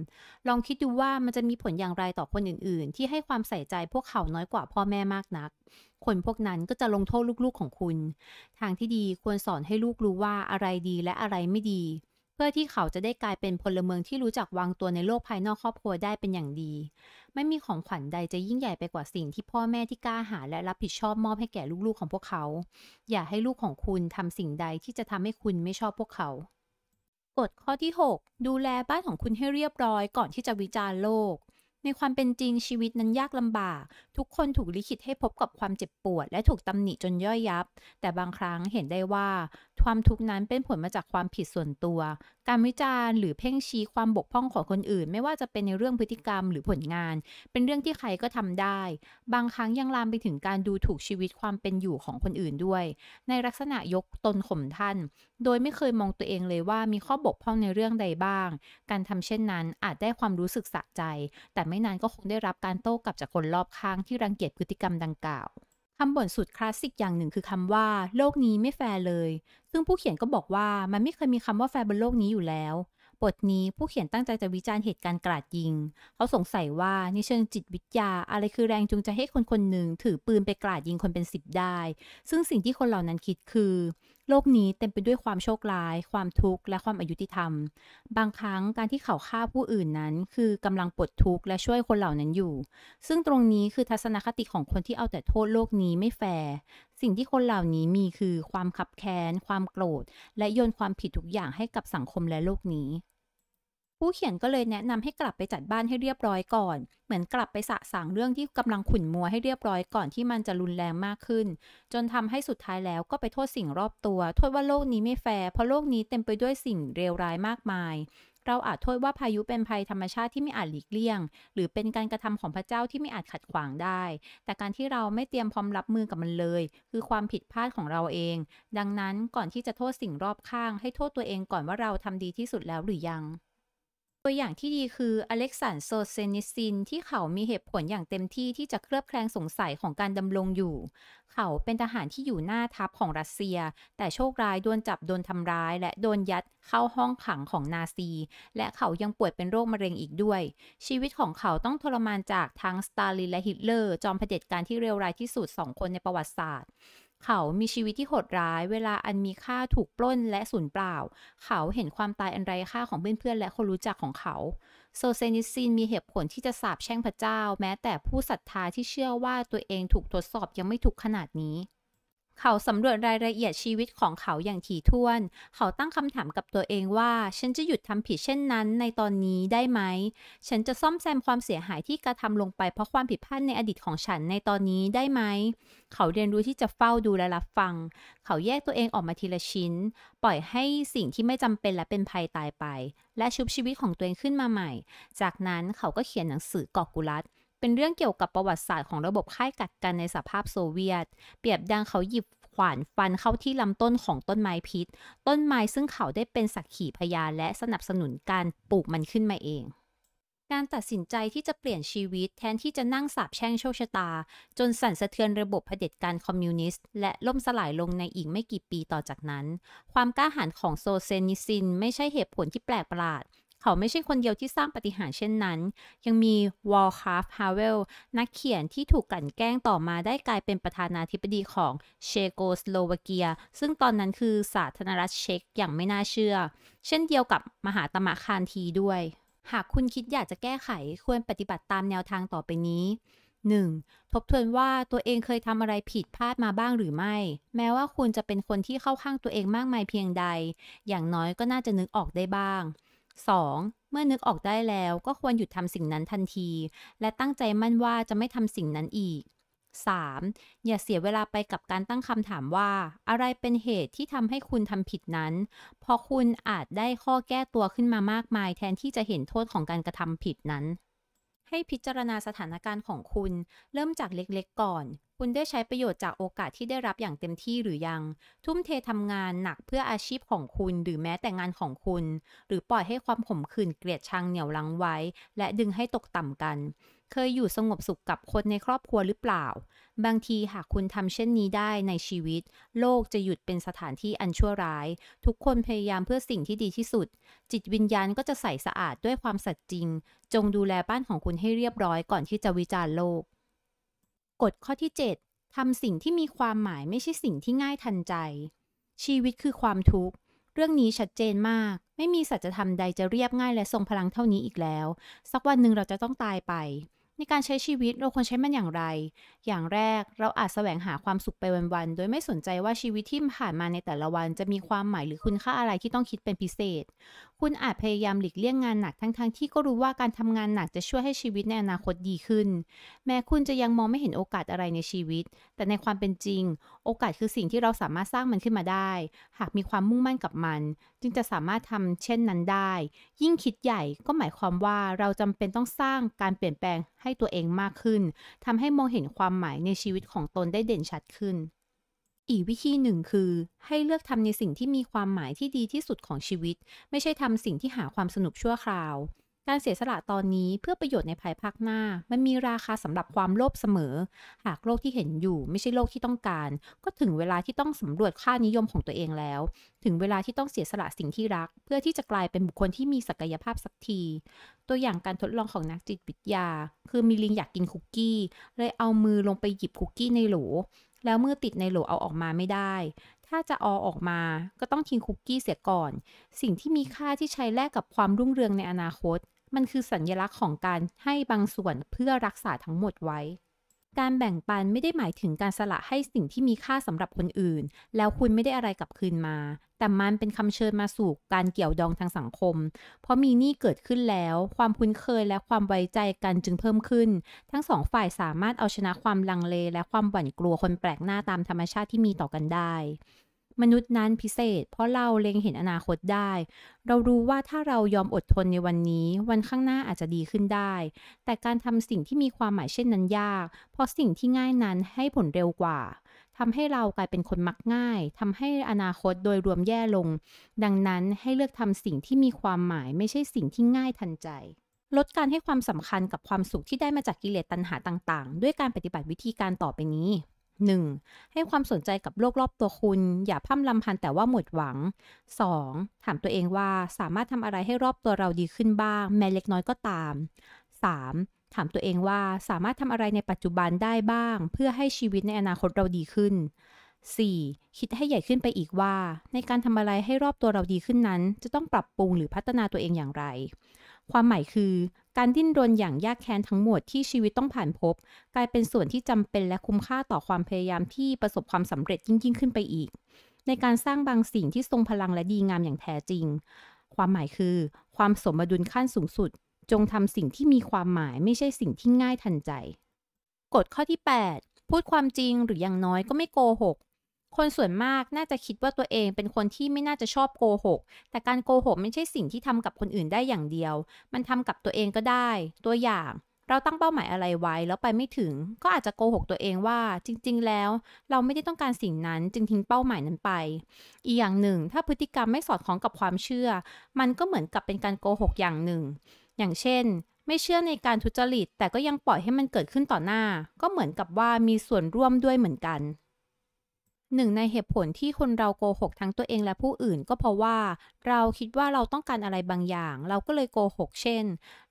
ลองคิดดูว่ามันจะมีผลอย่างไรต่อคนอื่นๆ ที่ให้ความใส่ใจพวกเขาน้อยกว่าพ่อแม่มากนัก คนพวกนั้นก็จะลงโทษลูกๆของคุณ ทางที่ดีควรสอนให้ลูกรู้ว่าอะไรดีและอะไรไม่ดีเพื่อที่เขาจะได้กลายเป็นพลเมืองที่รู้จักวางตัวในโลกภายนอกครอบครัวได้เป็นอย่างดี ไม่มีของขวัญใดจะยิ่งใหญ่ไปกว่าสิ่งที่พ่อแม่ที่กล้าหาและรับผิดชอบมอบให้แก่ลูกๆของพวกเขา อย่าให้ลูกของคุณทำสิ่งใดที่จะทำให้คุณไม่ชอบพวกเขากฎข้อที่ 6 ดูแลบ้านของคุณให้เรียบร้อยก่อนที่จะวิจารณ์โลกในความเป็นจริงชีวิตนั้นยากลำบาก ทุกคนถูกลิขิตให้พบกับความเจ็บปวด และถูกตำหนิจนย่อยยับ แต่บางครั้งเห็นได้ว่า ความทุกข์นั้นเป็นผลมาจากความผิดส่วนตัว การวิจารณ์หรือเพ่งชี้ความบกพร่องของคนอื่น ไม่ว่าจะเป็นในเรื่องพฤติกรรมหรือผลงาน เป็นเรื่องที่ใครก็ทำได้ บางครั้งยังลามไปถึงการดูถูกชีวิตความเป็นอยู่ของคนอื่นด้วย ในลักษณะยกตนข่มท่าน โดยไม่เคยมองตัวเองเลยว่ามีข้อบกพร่องในเรื่องใดบ้าง การทำเช่นนั้นอาจได้ความรู้สึกสะใจ แต่่ไม่นานก็คงได้รับการโต้กลับจากคนรอบข้างที่รังเกียจพฤติกรรมดังกล่าวคำบ่นสุดคลาสสิกอย่างหนึ่งคือคำว่า โลกนี้ไม่แฟร์เลย ซึ่งผู้เขียนก็บอกว่ามันไม่เคยมีคำว่าแฟร์บนโลกนี้อยู่แล้วบทนี้ผู้เขียนตั้งใจจะวิจารณ์เหตุการณ์กราดยิง เขาสงสัยว่าในเชิงจิตวิทยาอะไรคือแรงจูงใจให้คนคนหนึ่งถือปืนไปกราดยิงคนเป็นสิบได้ ซึ่งสิ่งที่คนเหล่านั้นคิดคือโลกนี้เต็มไปด้วยความโชคร้ายความทุกข์ และความอายุติธรรม บางครั้งการที่เขาฆ่าผู้อื่นนั้น คือกำลังปลดทุกข์และช่วยคนเหล่านั้นอยู่ ซึ่งตรงนี้คือทัศนคติของคนที่เอาแต่โทษโลกนี้ไม่แฟร์ สิ่งที่คนเหล่านี้มีคือความขับแค้นความโกรธ และโยนความผิดทุกอย่างให้กับสังคมและโลกนี้ผู้เขียนก็เลยแนะนำให้กลับไปจัดบ้านให้เรียบร้อยก่อน เหมือนกลับไปสะสางเรื่องที่กำลังขุ่นมัวให้เรียบร้อยก่อนที่มันจะรุนแรงมากขึ้น จนทำให้สุดท้ายแล้วก็ไปโทษสิ่งรอบตัว โทษว่าโลกนี้ไม่แฟร์ เพราะโลกนี้เต็มไปด้วยสิ่งเลวร้ายมากมาย เราอาจโทษว่าพายุเป็นภัยธรรมชาติที่ไม่อาจหลีกเลี่ยง หรือเป็นการกระทำของพระเจ้าที่ไม่อาจขัดขวางได้ แต่การที่เราไม่เตรียมพร้อมรับมือกับมันเลย คือความผิดพลาดของเราเอง ดังนั้นก่อนที่จะโทษสิ่งรอบข้าง ให้โทษตัวเองก่อนว่าเราทำดีที่สุดแล้วหรือยังตัวอย่างที่ดีคืออเล็กซานโซเซนิซิน ที่เขามีเหตุผลอย่างเต็มที่ที่จะเคลือบแคลงสงสัยของการดำรงอยู่ เขาเป็นทหารที่อยู่หน้าทัพของรัสเซีย แต่โชคร้ายโดนจับโดนทำร้ายและโดนยัดเข้าห้องขังของนาซี และเขายังป่วยเป็นโรคมะเร็งอีกด้วย ชีวิตของเขาต้องทรมานจากทั้งสตาลินและฮิตเลอร์จอมเผด็จการที่เลวร้ายที่สุดสองคนในประวัติศาสตร์เขามีชีวิตที่ โหดร้าย เวลาอันมีค่าถูก ปล้นและสูญเปล่า เขาเห็นความตายอันไร้ค่าของเพื่อนๆและคนรู้จักของเขา โซเซนิซินมีเหตุผลที่จะ สาบแช่ง พระเจ้า แม้แต่ผู้ศรัทธาที่เชื่อว่าตัวเองถูก ทด สอบยังไม่ถูกขนาดนี้เขาสำรวจรายละเอียดชีวิตของเขาอย่างถี่ถ้วน เขาตั้งคำถามกับตัวเองว่า ฉันจะหยุดทำผิดเช่นนั้นในตอนนี้ได้ไหม ฉันจะซ่อมแซมความเสียหายที่กระทำลงไปเพราะความผิดพลาดในอดีตของฉันในตอนนี้ได้ไหม เขาเรียนรู้ที่จะเฝ้าดูและรับฟัง เขาแยกตัวเองออกมาทีละชิ้น ปล่อยให้สิ่งที่ไม่จำเป็นและเป็นภัยตายไป และชุบชีวิตของตัวเองขึ้นมาใหม่ จากนั้นเขาก็เขียนหนังสือกอกกุลัสเป็นเรื่องเกี่ยวกับประวัติศาสตร์ของระบบค่ายกัดกันในสภาพโซเวียต เปรียบดังเขาหยิบขวานฟันเข้าที่ลำต้นของต้นไม้พิษ ต้นไม้ซึ่งเขาได้เป็นสักขีพยานและสนับสนุนการปลูกมันขึ้นมาเอง การตัดสินใจที่จะเปลี่ยนชีวิตแทนที่จะนั่งสาบแช่งโชคชะตา จนสั่นสะเทือนระบบะเผด็จการคอมมิวนิสต์และล่มสลายลงในอีกไม่กี่ปีต่อจากนั้น ความกล้าหาญของโซเซนิซิน ไม่ใช่เหตุผลที่แปลกประหลาดเขาไม่ใช่คนเดียวที่สร้างปฏิหารเช่นนั้น ยังมีวอลคาร์ฟฮาวเวลนักเขียนที่ถูกกลั่นแกล้งต่อมาได้กลายเป็นประธานาธิบดีของเชโกสโลวาเกีย ซึ่งตอนนั้นคือสาธารณรัฐเช็กอย่างไม่น่าเชื่อ เช่นเดียวกับมหาตมะคานทีด้วย หากคุณคิดอยากจะแก้ไขควรปฏิบัติตามแนวทางต่อไปนี้ 1. ทบทวนว่าตัวเองเคยทำอะไรผิดพลาดมาบ้างหรือไม่ แม้ว่าคุณจะเป็นคนที่เข้าข้างตัวเองมากมายเพียงใด อย่างน้อยก็น่าจะนึกออกได้บ้าง 2. เมื่อนึกออกได้แล้วก็ควรหยุดทำสิ่งนั้นทันที และตั้งใจมั่นว่าจะไม่ทำสิ่งนั้นอีก 3. อย่าเสียเวลาไปกับการตั้งคำถามว่า อะไรเป็นเหตุที่ทำให้คุณทำผิดนั้นเพราะคุณอาจได้ข้อแก้ตัวขึ้นมามากมายแทนที่จะเห็นโทษของการกระทำผิดนั้นให้พิจารณาสถานการณ์ของคุณ เริ่มจากเล็กๆก่อน คุณได้ใช้ประโยชน์จากโอกาสที่ได้รับอย่างเต็มที่หรือยัง ทุ่มเททำงานหนักเพื่ออาชีพของคุณหรือแม้แต่งานของคุณ หรือปล่อยให้ความขมขื่นเกลียดชังเหนี่ยวลังไว้ และดึงให้ตกต่ำกันเคยอยู่สงบสุขกับคนในครอบครัวหรือเปล่า บางทีหากคุณทำเช่นนี้ได้ในชีวิต โลกจะหยุดเป็นสถานที่อันชั่วร้าย ทุกคนพยายามเพื่อสิ่งที่ดีที่สุด จิตวิญญาณก็จะใสสะอาดด้วยความสัตย์จริง จงดูแลบ้านของคุณให้เรียบร้อยก่อนที่จะวิจารณ์โลก กฎข้อที่7ทำสิ่งที่มีความหมายไม่ใช่สิ่งที่ง่ายทันใจ ชีวิตคือความทุกข์ เรื่องนี้ชัดเจนมาก ไม่มีสัจธรรมใดจะเรียบง่ายและทรงพลังเท่านี้อีกแล้ว สักวันหนึ่งเราจะต้องตายไปในการใช้ชีวิตเราควรใช้มันอย่างไร อย่างแรกเราอาจแสวงหาความสุขไปวันๆ โดยไม่สนใจว่าชีวิตที่ผ่านมาในแต่ละวันจะมีความหมายหรือคุณค่าอะไรที่ต้องคิดเป็นพิเศษคุณอาจพยายามหลีกเลี่ยงงานหนักทั้งๆทที่ก็รู้ว่าการทำงานหนักจะช่วยให้ชีวิตในอนาคตดีขึ้น แม้คุณจะยังมองไม่เห็นโอกาสอะไรในชีวิต แต่ในความเป็นจริง โอกาสคือสิ่งที่เราสามารถสร้างมันขึ้นมาได้ หากมีความมุ่งมั่นกับมัน จึงจะสามารถทำเช่นนั้นได้ ยิ่งคิดใหญ่ก็หมายความว่าเราจำเป็นต้องสร้างการเปลี่ยนแปลงให้ตัวเองมากขึ้นทำให้มองเห็นความหมายในชีวิตของตนได้เด่นชัดขึ้นอีกวิธีหนึ่งคือ ให้เลือกทำในสิ่งที่มีความหมายที่ดีที่สุดของชีวิต ไม่ใช่ทำสิ่งที่หาความสนุกชั่วคราวการเสียสละตอนนี้เพื่อประโยชน์ในภายภาคหน้า มันมีราคาสำหรับความโลภเสมอ หากโลกที่เห็นอยู่ไม่ใช่โลกที่ต้องการ ก็ถึงเวลาที่ต้องสำรวจค่านิยมของตัวเองแล้ว ถึงเวลาที่ต้องเสียสละสิ่งที่รัก เพื่อที่จะกลายเป็นบุคคลที่มีศักยภาพสักที ตัวอย่างการทดลองของนักจิตวิทยา คือมีลิงอยากกินคุกกี้เลยเอามือลงไปหยิบคุกกี้ในโหลแล้วมือติดในโหลเอาออกมาไม่ได้ ถ้าจะออออกมาก็ต้องทิ้งคุกกี้เสียก่อน สิ่งที่มีค่าที่ใช้แลกกับความรุ่งเรืองในอนาคตมันคือสัญญลักษณ์ของการให้บางส่วนเพื่อรักษาทั้งหมดไว้ การแบ่งปันไม่ได้หมายถึงการสละให้สิ่งที่มีค่าสำหรับคนอื่น แล้วคุณไม่ได้อะไรกลับคืนมา แต่มันเป็นคำเชิญมาสู่ การเกี่ยวดองทางสังคม เพราะมีหนี้เกิดขึ้นแล้ว ความคุ้นเคยและความไว้ใจกันจึงเพิ่มขึ้น ทั้งสองฝ่ายสามารถเอาชนะความลังเลและความหวั่นกลัวคนแปลกหน้าตามธรรมชาติที่มีต่อกันได้มนุษย์นั้นพิเศษ เพราะเราเล็งเห็นอนาคตได้ เรารู้ว่าถ้าเรายอมอดทนในวันนี้ วันข้างหน้าอาจจะดีขึ้นได้ แต่การทำสิ่งที่มีความหมายเช่นนั้นยาก เพราะสิ่งที่ง่ายนั้นให้ผลเร็วกว่า ทำให้เรากลายเป็นคนมักง่ายทำให้อนาคตโดยรวมแย่ลง ดังนั้นให้เลือกทำสิ่งที่มีความหมาย ไม่ใช่สิ่งที่ง่ายทันใจ ลดการให้ความสำคัญกับความสุขที่ได้มาจากกิเลสตัณหาต่างๆ ด้วยการปฏิบัติวิธีการต่อไปนี้ 1. ให้ความสนใจกับโลกรอบตัวคุณอย่าพั่มลำพันแต่ว่าหมดหวัง 2. ถามตัวเองว่าสามารถทำอะไรให้รอบตัวเราดีขึ้นบ้างแม้เล็กน้อยก็ตาม 3. ถามตัวเองว่าสามารถทำอะไรในปัจจุบันได้บ้าง เพื่อให้ชีวิตในอนาคตเราดีขึ้น 4. คิดให้ใหญ่ขึ้นไปอีกว่า ในการทำอะไรให้รอบตัวเราดีขึ้นนั้น จะต้องปรับปรุงหรือพัฒนาตัวเองอย่างไรความหมายคือ การดิ้นรนอย่างยากแค้นทั้งหมดที่ชีวิตต้องผ่านพบ กลายเป็นส่วนที่จำเป็นและคุ้มค่าต่อความพยายามที่ประสบความสำเร็จยิ่งยิ่งขึ้นไปอีก ในการสร้างบางสิ่งที่ทรงพลังและดีงามอย่างแท้จริง ความหมายคือ ความสมดุลขั้นสูงสุด จงทำสิ่งที่มีความหมายไม่ใช่สิ่งที่ง่ายทันใจ กฎข้อที่ 8 พูดความจริงหรืออย่างน้อยก็ไม่โกหกคนส่วนมากน่าจะคิดว่าตัวเองเป็นคนที่ไม่น่าจะชอบโกหก แต่การโกหกไม่ใช่สิ่งที่ทำกับคนอื่นได้อย่างเดียว มันทำกับตัวเองก็ได้ ตัวอย่าง เราตั้งเป้าหมายอะไรไว้ แล้วไปไม่ถึง ก็อาจจะโกหกตัวเองว่า จริงๆ แล้ว เราไม่ได้ต้องการสิ่งนั้นจึงทิ้งเป้าหมายนั้นไป อีกอย่างหนึ่ง ถ้าพฤติกรรมไม่สอดคล้องกับความเชื่อ มันก็เหมือนกับเป็นการโกหกอย่างหนึ่ง อย่างเช่น ไม่เชื่อในการทุจริตแต่ก็ยังปล่อยให้มันเกิดขึ้นต่อหน้า ก็เหมือนกับว่ามีส่วนร่วมด้วยเหมือนกันหนึ่งในเหตุผลที่คนเราโกหกทั้งตัวเองและผู้อื่นก็เพราะว่า เราคิดว่าเราต้องการอะไรบางอย่างเราก็เลยโกหกเช่น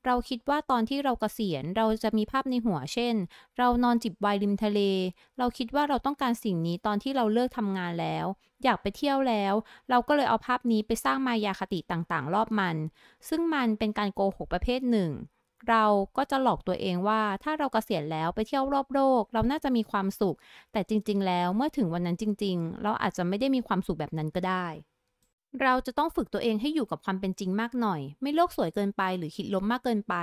เราคิดว่าตอนที่เรากเกษียณเราจะมีภาพในหัวเช่น เรานอนจิบไวน์ริมทะเล เราคิดว่าเราต้องการสิ่งนี้ตอนที่เราเลิกทำงานแล้ว อยากไปเที่ยวแล้ว เราก็เลยเอาภาพนี้ไปสร้างมายาคติต่างๆ รอบมัน ซึ่งมันเป็นการโกหกประเภทหนึ่งเราก็จะหลอกตัวเองว่าถ้าเรากเกษียณแล้วไปเที่ยวรอบโลกเราน่าจะมีความสุข แต่จริงๆแล้วเมื่อถึงวันนั้นจริง ๆ เราอาจจะไม่ได้มีความสุขแบบนั้นก็ได้ เราจะต้องฝึกตัวเองให้อยู่กับความเป็นจริงมากหน่อย ไม่โลกสวยเกินไปหรือคิดล้มมากเกินไป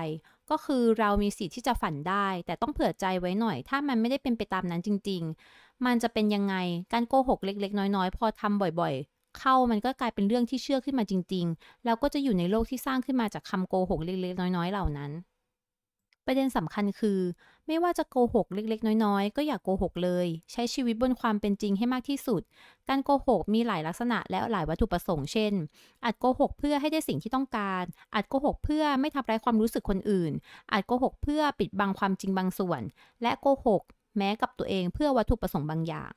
ก็คือเรามีสิทธิ์ที่จะฝันได้ แต่ต้องเผื่อใจไว้หน่อย ถ้ามันไม่ได้เป็นไปตามนั้นจริงๆ มันจะเป็นยังไงการโกหกเล็กๆ น้อยๆ พอทำบ่อยๆ เข้ามันก็กลายเป็นเรื่องที่เชื่อขึ้นมาจริงๆแล้วก็จะอยู่ในโลกที่สร้างขึ้นมาจากคำโกหกเล็กๆน้อยๆเหล่านั้นประเด็นสำคัญคือ ไม่ว่าจะโกหกเล็กๆ น้อยๆ ก็อย่ากโกหกเลยใช้ชีวิตบนความเป็นจริงให้มากที่สุด การโกหกมีหลายลักษณะและหลายวัตถุประสงค์เช่นอาจโกหกเพื่อให้ได้สิ่งที่ต้องการอาจโกหกเพื่อไม่ทำร้ายความรู้สึกคนอื่น อาจโกหกเพื่อปิดบังความจริงบางส่วน และโกหกแม้กับตัวเองเพื่อวัตถุประสงค์บางอย่าง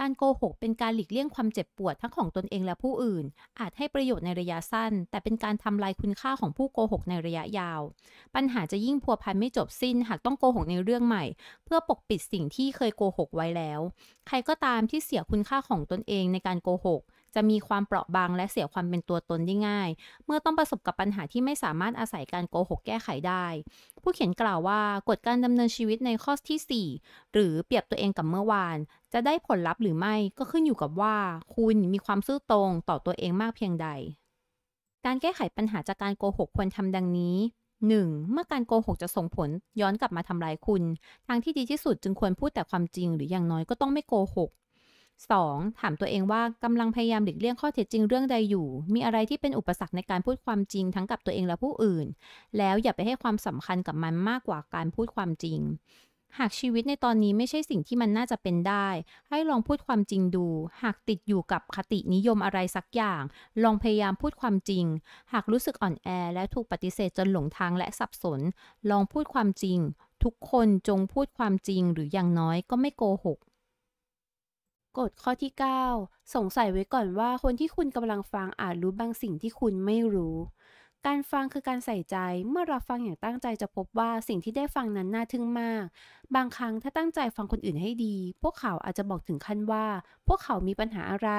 การโกหกเป็นการหลีกเลี่ยงความเจ็บปวดทั้งของตนเองและผู้อื่น อาจให้ประโยชน์ในระยะสั้น แต่เป็นการทำลายคุณค่าของผู้โกหกในระยะยาว ปัญหาจะยิ่งพัวพันไม่จบสิ้นหากต้องโกหกในเรื่องใหม่เพื่อปกปิดสิ่งที่เคยโกหกไว้แล้ว ใครก็ตามที่เสียคุณค่าของตนเองในการโกหกจะมีความเปราะบางและเสียความเป็นตัวตนได้ง่าย เมื่อต้องประสบกับปัญหาที่ไม่สามารถอาศัยการโกหกแก้ไขได้ ผู้เขียนกล่าวว่ากฎการดำเนินชีวิตในข้อที่ 4 หรือเปรียบตัวเองกับเมื่อวาน จะได้ผลลัพธ์หรือไม่ ก็ขึ้นอยู่กับว่า คุณมีความซื่อตรงต่อตัวเองมากเพียงใด การแก้ไขปัญหาจากการโกหกควรทำดังนี้ 1. เมื่อการโกหกจะส่งผลย้อนกลับมาทำลายคุณทางที่ดีที่สุดจึงควรพูดแต่ความจริงหรืออย่างน้อยก็ต้องไม่โกหก 2. ถามตัวเองว่ากำลังพยายามหลีกเลี่ยงข้อเท็จจริงเรื่องใดอยู่ มีอะไรที่เป็นอุปสรรคในการพูดความจริงทั้งกับตัวเองและผู้อื่น แล้วอย่าไปให้ความสำคัญกับมันมากกว่าการพูดความจริง หากชีวิตในตอนนี้ไม่ใช่สิ่งที่มันน่าจะเป็นได้ ให้ลองพูดความจริงดู หากติดอยู่กับคตินิยมอะไรสักอย่าง ลองพยายามพูดความจริง หากรู้สึกอ่อนแอและถูกปฏิเสธจนหลงทางและสับสน ลองพูดความจริง ทุกคนจงพูดความจริงหรืออย่างน้อยก็ไม่โกหกกฎข้อที่ 9 สงสัยไว้ก่อนว่าคนที่คุณกำลังฟังอาจรู้บางสิ่งที่คุณไม่รู้การฟังคือการใส่ใจ เมื่อเราฟังอย่างตั้งใจจะพบว่าสิ่งที่ได้ฟังนั้นน่าทึ่งมาก บางครั้งถ้าตั้งใจฟังคนอื่นให้ดี พวกเขาอาจจะบอกถึงขั้นว่าพวกเขามีปัญหาอะไร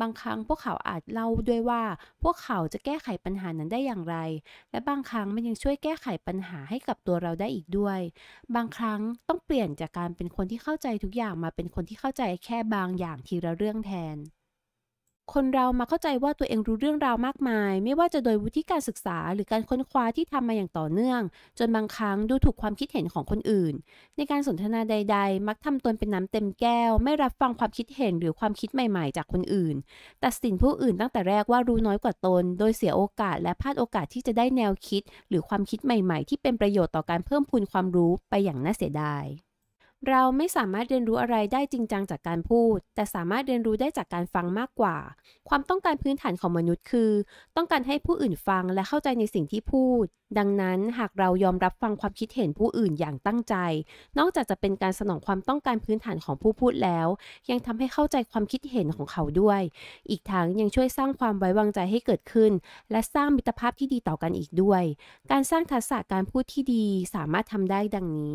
บางครั้งพวกเขาอาจเล่าด้วยว่าพวกเขาจะแก้ไขปัญหานั้นได้อย่างไร และบางครั้งมันยังช่วยแก้ไขปัญหาให้กับตัวเราได้อีกด้วย บางครั้งต้องเปลี่ยนจากการเป็นคนที่เข้าใจทุกอย่างมาเป็นคนที่เข้าใจแค่บางอย่างทีละเรื่องแทนคนเรามาเข้าใจว่าตัวเองรู้เรื่องราวมากมาย ไม่ว่าจะโดยวุฒิการศึกษาหรือการค้นคว้าที่ทำมาอย่างต่อเนื่อง จนบางครั้งดูถูกความคิดเห็นของคนอื่น ในการสนทนาใด ๆ มักทำตนเป็นน้ำเต็มแก้ว ไม่รับฟังความคิดเห็นหรือความคิดใหม่ๆ จากคนอื่น ตัดสินผู้อื่นตั้งแต่แรกว่ารู้น้อยกว่าตน โดยเสียโอกาส และพลาดโอกาสที่จะได้แนวคิดหรือความคิดใหม่ๆ ที่เป็นประโยชน์ต่อการเพิ่มพูนความรู้ไปอย่างน่าเสียดายเราไม่สามารถเรียนรู้อะไรได้จริงจังจากการพูด แต่สามารถเรียนรู้ได้จากการฟังมากกว่า ความต้องการพื้นฐานของมนุษย์คือ ต้องการให้ผู้อื่นฟังและเข้าใจในสิ่งที่พูด ดังนั้นหากเรายอมรับฟังความคิดเห็นผู้อื่นอย่างตั้งใจ นอกจากจะเป็นการสนองความต้องการพื้นฐานของผู้พูดแล้ว ยังทำให้เข้าใจความคิดเห็นของเขาด้วย อีกทั้งยังช่วยสร้างความไว้วางใจให้เกิดขึ้น และสร้างมิตรภาพที่ดีต่อกันอีกด้วย การสร้างทักษะการพูดที่ดีสามารถทำได้ดังนี้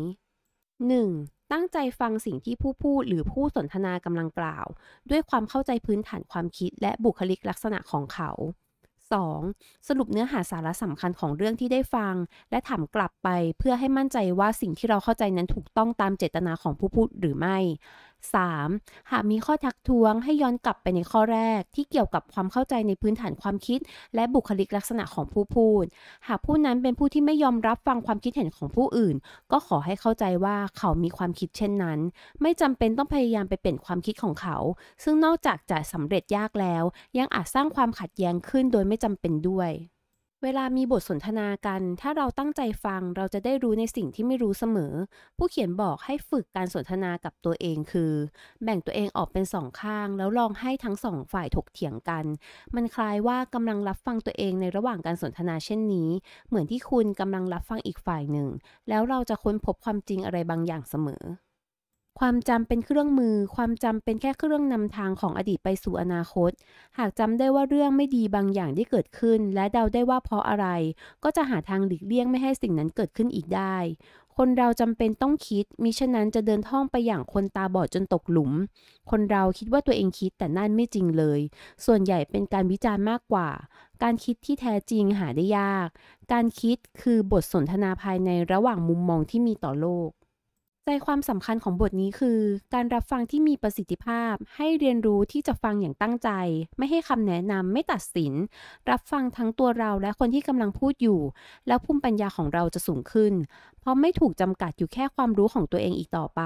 1. ตั้งใจฟังสิ่งที่ผู้พูดหรือผู้สนทนากำลังกล่าว ด้วยความเข้าใจพื้นฐานความคิดและบุคลิกลักษณะของเขา 2. สรุปเนื้อหาสาระสำคัญของเรื่องที่ได้ฟัง และถามกลับไปเพื่อให้มั่นใจว่าสิ่งที่เราเข้าใจนั้นถูกต้องตามเจตนาของผู้พูดหรือไม่ 3. หากมีข้อทักท้วงให้ย้อนกลับไปในข้อแรกที่เกี่ยวกับความเข้าใจในพื้นฐานความคิดและบุคลิกลักษณะของผู้พูด หากผู้นั้นเป็นผู้ที่ไม่ยอมรับฟังความคิดเห็นของผู้อื่น ก็ขอให้เข้าใจว่าเขามีความคิดเช่นนั้น ไม่จำเป็นต้องพยายามไปเปลี่ยนความคิดของเขา ซึ่งนอกจากจะสำเร็จยากแล้วยังอาจสร้างความขัดแย้งขึ้นโดยไม่จำเป็นด้วยเวลามีบทสนทนากัน ถ้าเราตั้งใจฟัง เราจะได้รู้ในสิ่งที่ไม่รู้เสมอ ผู้เขียนบอกให้ฝึกการสนทนากับตัวเองคือ แบ่งตัวเองออกเป็นสองข้าง แล้วลองให้ทั้งสองฝ่ายถกเถียงกัน มันคล้ายว่ากำลังรับฟังตัวเองในระหว่างการสนทนาเช่นนี้ เหมือนที่คุณกำลังรับฟังอีกฝ่ายหนึ่ง แล้วเราจะค้นพบความจริงอะไรบางอย่างเสมอความจำเป็นเครื่องมือ ความจำเป็นแค่เครื่องนำทางของอดีตไปสู่อนาคต หากจำได้ว่าเรื่องไม่ดีบางอย่างที่เกิดขึ้น และเดาได้ว่าเพราะอะไร ก็จะหาทางหลีกเลี่ยงไม่ให้สิ่งนั้นเกิดขึ้นอีกได้ คนเราจำเป็นต้องคิด มิฉะนั้นจะเดินท่องไปอย่างคนตาบอดจนตกหลุม คนเราคิดว่าตัวเองคิดแต่นั่นไม่จริงเลย ส่วนใหญ่เป็นการวิจารณ์มากกว่า การคิดที่แท้จริงหาได้ยาก การคิดคือบทสนทนาภายในระหว่างมุมมองที่มีต่อโลกใจความสำคัญของบทนี้คือ การรับฟังที่มีประสิทธิภาพ ให้เรียนรู้ที่จะฟังอย่างตั้งใจ ไม่ให้คำแนะนำไม่ตัดสิน รับฟังทั้งตัวเราและคนที่กำลังพูดอยู่ แล้วภูมิปัญญาของเราจะสูงขึ้น เพราะไม่ถูกจำกัดอยู่แค่ความรู้ของตัวเองอีกต่อไป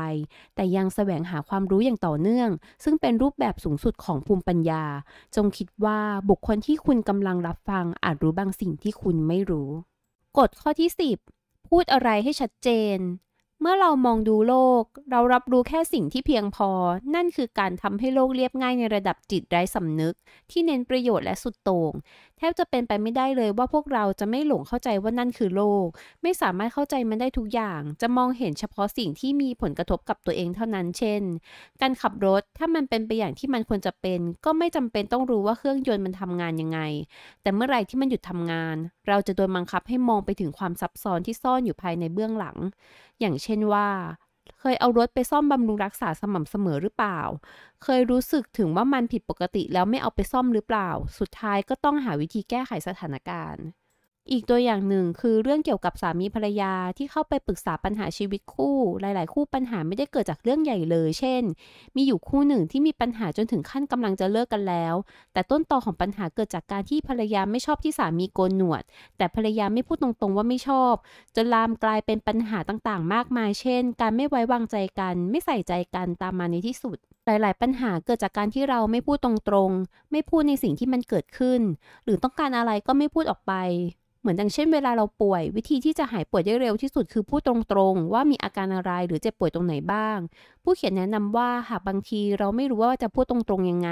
แต่ยังแสวงหาความรู้อย่างต่อเนื่อง ซึ่งเป็นรูปแบบสูงสุดของภูมิปัญญา จงคิดว่าบุคคลที่คุณกำลังรับฟังอาจรู้บางสิ่งที่คุณไม่รู้ กฎข้อที่ 10 พูดอะไรให้ชัดเจนเมื่อเรามองดูโลก เรารับรู้แค่สิ่งที่เพียงพอ นั่นคือการทำให้โลกเรียบง่ายในระดับจิตไร้สำนึก ที่เน้นประโยชน์และสุดโต่งทบจะเป็นไปไม่ได้เลยว่าพวกเราจะไม่หลงเข้าใจว่านั่นคือโลก ไม่สามารถเข้าใจมันได้ทุกอย่าง จะมองเห็นเฉพาะสิ่งที่มีผลกระทบกับตัวเองเท่านั้นเช่น การขับรถถ้ามันเป็นไปอย่างที่มันควรจะเป็น ก็ไม่จำเป็นต้องรู้ว่าเครื่องยนต์มันทำงานยังไง แต่เมื่อไรที่มันหยุดทำงาน เราจะโดนบังคับให้มองไปถึงความซับซ้อนที่ซ่อนอยู่ภายในเบื้องหลัง อย่างเช่นว่าเคยเอารถไปซ่อมบำรุงรักษาสม่ำเสมอหรือเปล่า เคยรู้สึกถึงว่ามันผิดปกติแล้วไม่เอาไปซ่อมหรือเปล่า สุดท้ายก็ต้องหาวิธีแก้ไขสถานการณ์อีกตัวอย่างหนึ่งคือเรื่องเกี่ยวกับสามีภรรยาที่เข้าไปปรึกษาปัญหาชีวิตคู่ หลายๆ คู่ปัญหาไม่ได้เกิดจากเรื่องใหญ่เลย เช่น มีอยู่คู่หนึ่งที่มีปัญหาจนถึงขั้นกำลังจะเลิกกันแล้ว แต่ต้นตอของปัญหาเกิดจากการที่ภรรยาไม่ชอบที่สามีโกนหนวด แต่ภรรยาไม่พูดตรงๆว่าไม่ชอบ จนลามกลายเป็นปัญหาต่างๆมากมาย เช่น การไม่ไว้วางใจกัน ไม่ใส่ใจกัน ตามมาในที่สุดหลาย ๆ ปัญหาเกิดจากการที่เราไม่พูดตรง ๆ ไม่พูดในสิ่งที่มันเกิดขึ้น หรือต้องการอะไรก็ไม่พูดออกไป เหมือนดังเช่นเวลาเราป่วยวิธีที่จะหายป่วยได้เร็วที่สุดคือพูดตรง ๆ ว่ามีอาการอะไรหรือเจ็บป่วยตรงไหนบ้าง ผู้เขียนแนะนำว่าหากบางทีเราไม่รู้ว่าจะพูดตรง ๆ ยังไง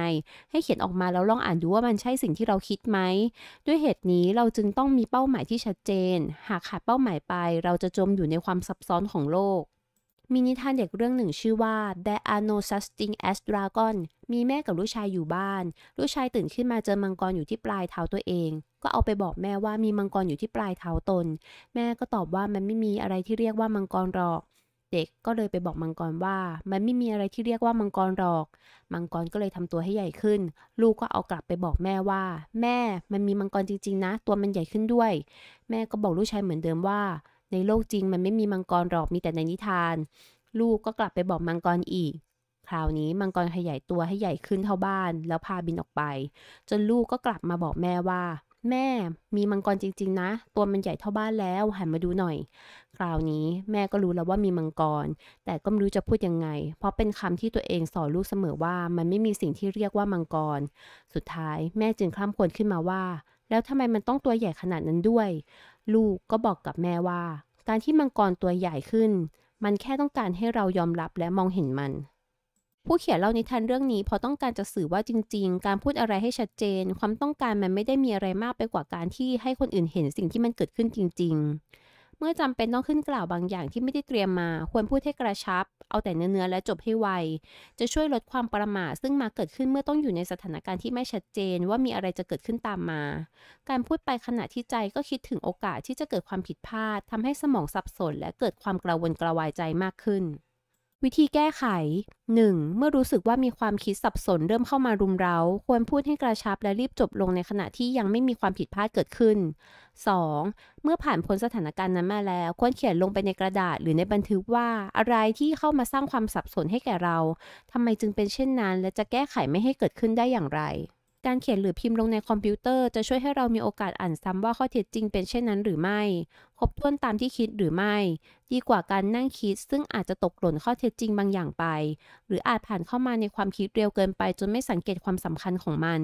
ให้เขียนออกมาแล้วลองอ่านดูว่ามันใช่สิ่งที่เราคิดไหม ด้วยเหตุนี้เราจึงต้องมีเป้าหมายที่ชัดเจน หากขาดเป้าหมายไปเราจะจมอยู่ในความซับซ้อนของโลกมีนิทานเด็กเรื่องหนึ่งชื่อว่า There are no such thing as dragon มีแม่กับลูกชายอยู่บ้าน ลูกชายตื่นขึ้นมาเจอมังกรอยู่ที่ปลายเท้าตัวเอง ก็เอาไปบอกแม่ว่ามีมังกรอยู่ที่ปลายเท้าตน แม่ก็ตอบว่ามันไม่มีอะไรที่เรียกว่ามังกรหรอก เด็กก็เลยไปบอกมังกรว่ามันไม่มีอะไรที่เรียกว่ามังกรหรอก มังกรก็เลยทำตัวให้ใหญ่ขึ้น ลูกก็เอากลับไปบอกแม่ว่าแม่มันมีมังกรจริงๆ นะตัวมันใหญ่ขึ้นด้วย แม่ก็บอกลูกชายเหมือนเดิมว่าในโลกจริงมันไม่มีมังกรหรอกมีแต่ในนิทาน ลูกก็กลับไปบอกมังกรอีก คราวนี้มังกรขยายตัวให้ใหญ่ขึ้นเท่าบ้านแล้วพาบินออกไป จนลูกก็กลับมาบอกแม่ว่า แม่มีมังกรจริงๆนะตัวมันใหญ่เท่าบ้านแล้วหันมาดูหน่อยคราวนี้แม่ก็รู้แล้วว่ามีมังกร แต่ก็ไม่รู้จะพูดยังไง เพราะเป็นคำที่ตัวเองสอนลูกเสมอว่า มันไม่มีสิ่งที่เรียกว่ามังกร สุดท้ายแม่จึงคร่ำควรวญขึ้นมาว่า แล้วทำไมมันต้องตัวใหญ่ขนาดนั้นด้วยลูกก็บอกกับแม่ว่า การที่มังกรตัวใหญ่ขึ้น มันแค่ต้องการให้เรายอมรับและมองเห็นมัน ผู้เขียนเล่านิทานเรื่องนี้เพราะต้องการจะสื่อว่าจริงๆ การพูดอะไรให้ชัดเจน ความต้องการมันไม่ได้มีอะไรมากไปกว่าการที่ให้คนอื่นเห็นสิ่งที่มันเกิดขึ้นจริง ๆเมื่อจำเป็นต้องขึ้นกล่าวบางอย่างที่ไม่ได้เตรียมมา ควรพูดให้กระชับ เอาแต่เนื้อและจบให้ไว จะช่วยลดความประมาทซึ่งมาเกิดขึ้นเมื่อต้องอยู่ในสถานการณ์ที่ไม่ชัดเจนว่ามีอะไรจะเกิดขึ้นตามมา การพูดไปขณะที่ใจก็คิดถึงโอกาสที่จะเกิดความผิดพลาด ทำให้สมองสับสน และเกิดความกระวนกระวายใจมากขึ้น วิธีแก้ไข 1. เมื่อรู้สึกว่ามีความคิดสับสนเริ่มเข้ามารุมเรา้า ควรพูดให้กระชับและรีบจบลงในขณะที่ยังไม่มีความผิดพลาดเกิดขึ้น 2. เมื่อผ่านพ้นสถานการณ์นั้นมาแล้ว ควรเขียนลงไปในกระดาษหรือในบันทึกว่าอะไรที่เข้ามาสร้างความสับสนให้แก่เราทำไมจึงเป็นเช่นนั้นและจะแก้ไขไม่ให้เกิดขึ้นได้อย่างไรการเขียนหรือพิมพ์ลงในคอมพิวเตอร์จะช่วยให้เรามีโอกาสอ่านซ้ำว่าข้อเท็จจริงเป็นเช่นนั้นหรือไม่ ครบถ้วนตามที่คิดหรือไม่ ดีกว่าการนั่งคิดซึ่งอาจจะตกหล่นข้อเท็จจริงบางอย่างไป หรืออาจผ่านเข้ามาในความคิดเร็วเกินไปจนไม่สังเกตความสำคัญของมัน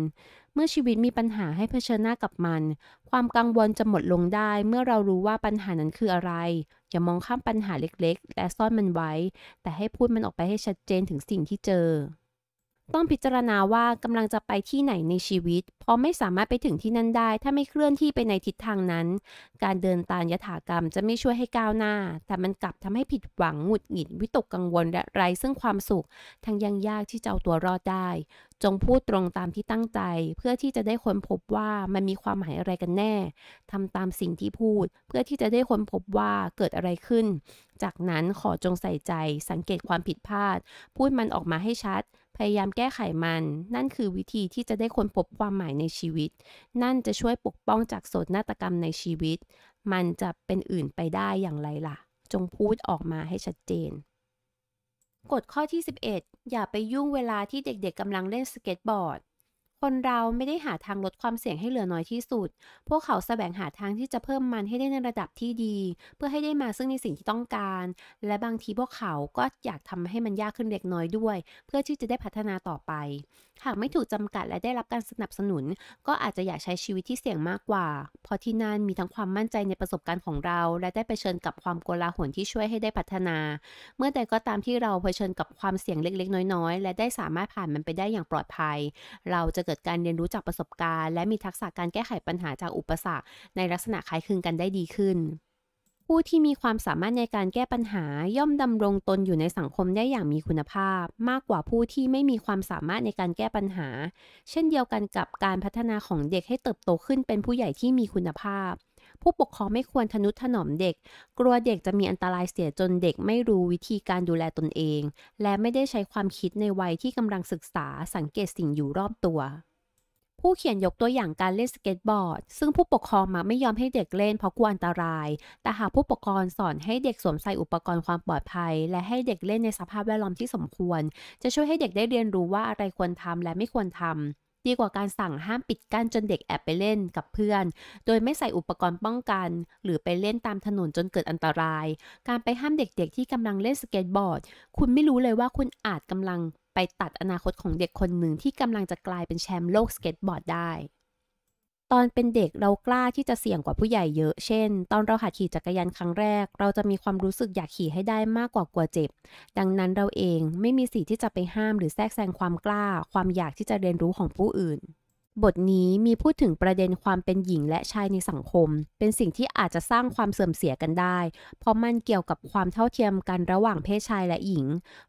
เมื่อชีวิตมีปัญหาให้เผชิญหน้ากับมัน ความกังวลจะหมดลงได้เมื่อเรารู้ว่าปัญหานั้นคืออะไร อย่ามองข้ามปัญหาเล็กๆ และซ่อนมันไว้ แต่ให้พูดมันออกไปให้ชัดเจนถึงสิ่งที่เจอต้องพิจารณาว่ากำลังจะไปที่ไหนในชีวิต เพราะไม่สามารถไปถึงที่นั่นได้ ถ้าไม่เคลื่อนที่ไปในทิศทางนั้น การเดินตามยถากรรมจะไม่ช่วยให้ก้าวหน้า แต่มันกลับทำให้ผิดหวัง หงุดหงิด วิตกกังวล และ ไร้ซึ่งความสุข ทั้งยังยากที่จะเอาตัวรอดได้ จงพูดตรงตามที่ตั้งใจ เพื่อที่จะได้ค้นพบว่ามันมีความหมายอะไรกันแน่ทำตามสิ่งที่พูด เพื่อที่จะได้ค้นพบว่าเกิดอะไรขึ้น จากนั้นขอจงใส่ใจ สังเกตความผิดพลาด พูดมันออกมาให้ชัดพยายามแก้ไขมัน นั่นคือวิธีที่จะได้คนพบความหมายในชีวิต นั่นจะช่วยปกป้องจากโศดนาฏกรรมในชีวิต มันจะเป็นอื่นไปได้อย่างไรล่ะ จงพูดออกมาให้ชัดเจน กฎข้อที่ 11 อย่าไปยุ่งเวลาที่เด็กๆกำลังเล่นสเก็ตบอร์ดคนเราไม่ได้หาทางลดความเสี่ยงให้เหลือน้อยที่สุด พวกเขาแสวงหาทางที่จะเพิ่มมันให้ได้ในระดับที่ดี เพื่อให้ได้มาซึ่งในสิ่งที่ต้องการ และบางทีพวกเขาก็อยากทำให้มันยากขึ้นเล็กน้อยด้วย เพื่อที่จะได้พัฒนาต่อไป หากไม่ถูกจำกัดและได้รับการสนับสนุน ก็อาจจะอยากใช้ชีวิตที่เสี่ยงมากกว่าเพราะที่นั่นมีทั้งความมั่นใจในประสบการณ์ของเรา และได้ไปเชิญกับความโกลาหลที่ช่วยให้ได้พัฒนา เมื่อใดก็ตามที่เราเผชิญกับความเสี่ยงเล็กๆ น้อยๆ และได้สามารถผ่านมันไปได้อย่างปลอดภัย เราจะเกิดการเรียนรู้จาก ประสบการณ์และมีทักษะการแก้ไขปัญหาจากอุปสรรคในลักษณะคล้ายคลึงกันได้ดีขึ้น ผู้ที่มีความสามารถในการแก้ปัญหาย่อมดำรงตนอยู่ในสังคมได้อย่างมีคุณภาพ มากกว่าผู้ที่ไม่มีความสามารถในการแก้ปัญหา เช่นเดียวกันกับการพัฒนาของเด็กให้เติบโตขึ้นเป็นผู้ใหญ่ที่มีคุณภาพผู้ปกครองไม่ควรทนุถนอมเด็ก กลัวเด็กจะมีอันตรายเสียจนเด็กไม่รู้วิธีการดูแลตนเอง และไม่ได้ใช้ความคิดในวัยที่กำลังศึกษาสังเกตสิ่งอยู่รอบตัว ผู้เขียนยกตัวอย่างการเล่นสเก็ตบอร์ด ซึ่งผู้ปกครองมักไม่ยอมให้เด็กเล่นเพราะกลัวอันตราย แต่หากผู้ปกครองสอนให้เด็กสวมใส่อุปกรณ์ความปลอดภัย และให้เด็กเล่นในสภาพแวดล้อมที่สมควร จะช่วยให้เด็กได้เรียนรู้ว่าอะไรควรทำและไม่ควรทำดีกว่าการสั่งห้ามปิดกั้นจนเด็กแอบไปเล่นกับเพื่อน โดยไม่ใส่อุปกรณ์ป้องกัน หรือไปเล่นตามถนนจนเกิดอันตราย การไปห้ามเด็กๆที่กำลังเล่นสเก็ตบอร์ด คุณไม่รู้เลยว่าคุณอาจกำลังไปตัดอนาคตของเด็กคนหนึ่ง ที่กำลังจะกลายเป็นแชมป์โลกสเก็ตบอร์ดได้ตอนเป็นเด็กเรากล้าที่จะเสี่ยงกว่าผู้ใหญ่เยอะ เช่น ตอนเราหัดขี่จักรยานครั้งแรก เราจะมีความรู้สึกอยากขี่ให้ได้มากกว่ากลัวเจ็บ ดังนั้นเราเองไม่มีสิทธิ์ที่จะไปห้ามหรือแทรกแซงความกล้า ความอยากที่จะเรียนรู้ของผู้อื่นบทนี้มีพูดถึงประเด็นความเป็นหญิงและชายในสังคม เป็นสิ่งที่อาจจะสร้างความเสื่อมเสียกันได้ เพราะมันเกี่ยวกับความเท่าเทียมกันระหว่างเพศชายและหญิง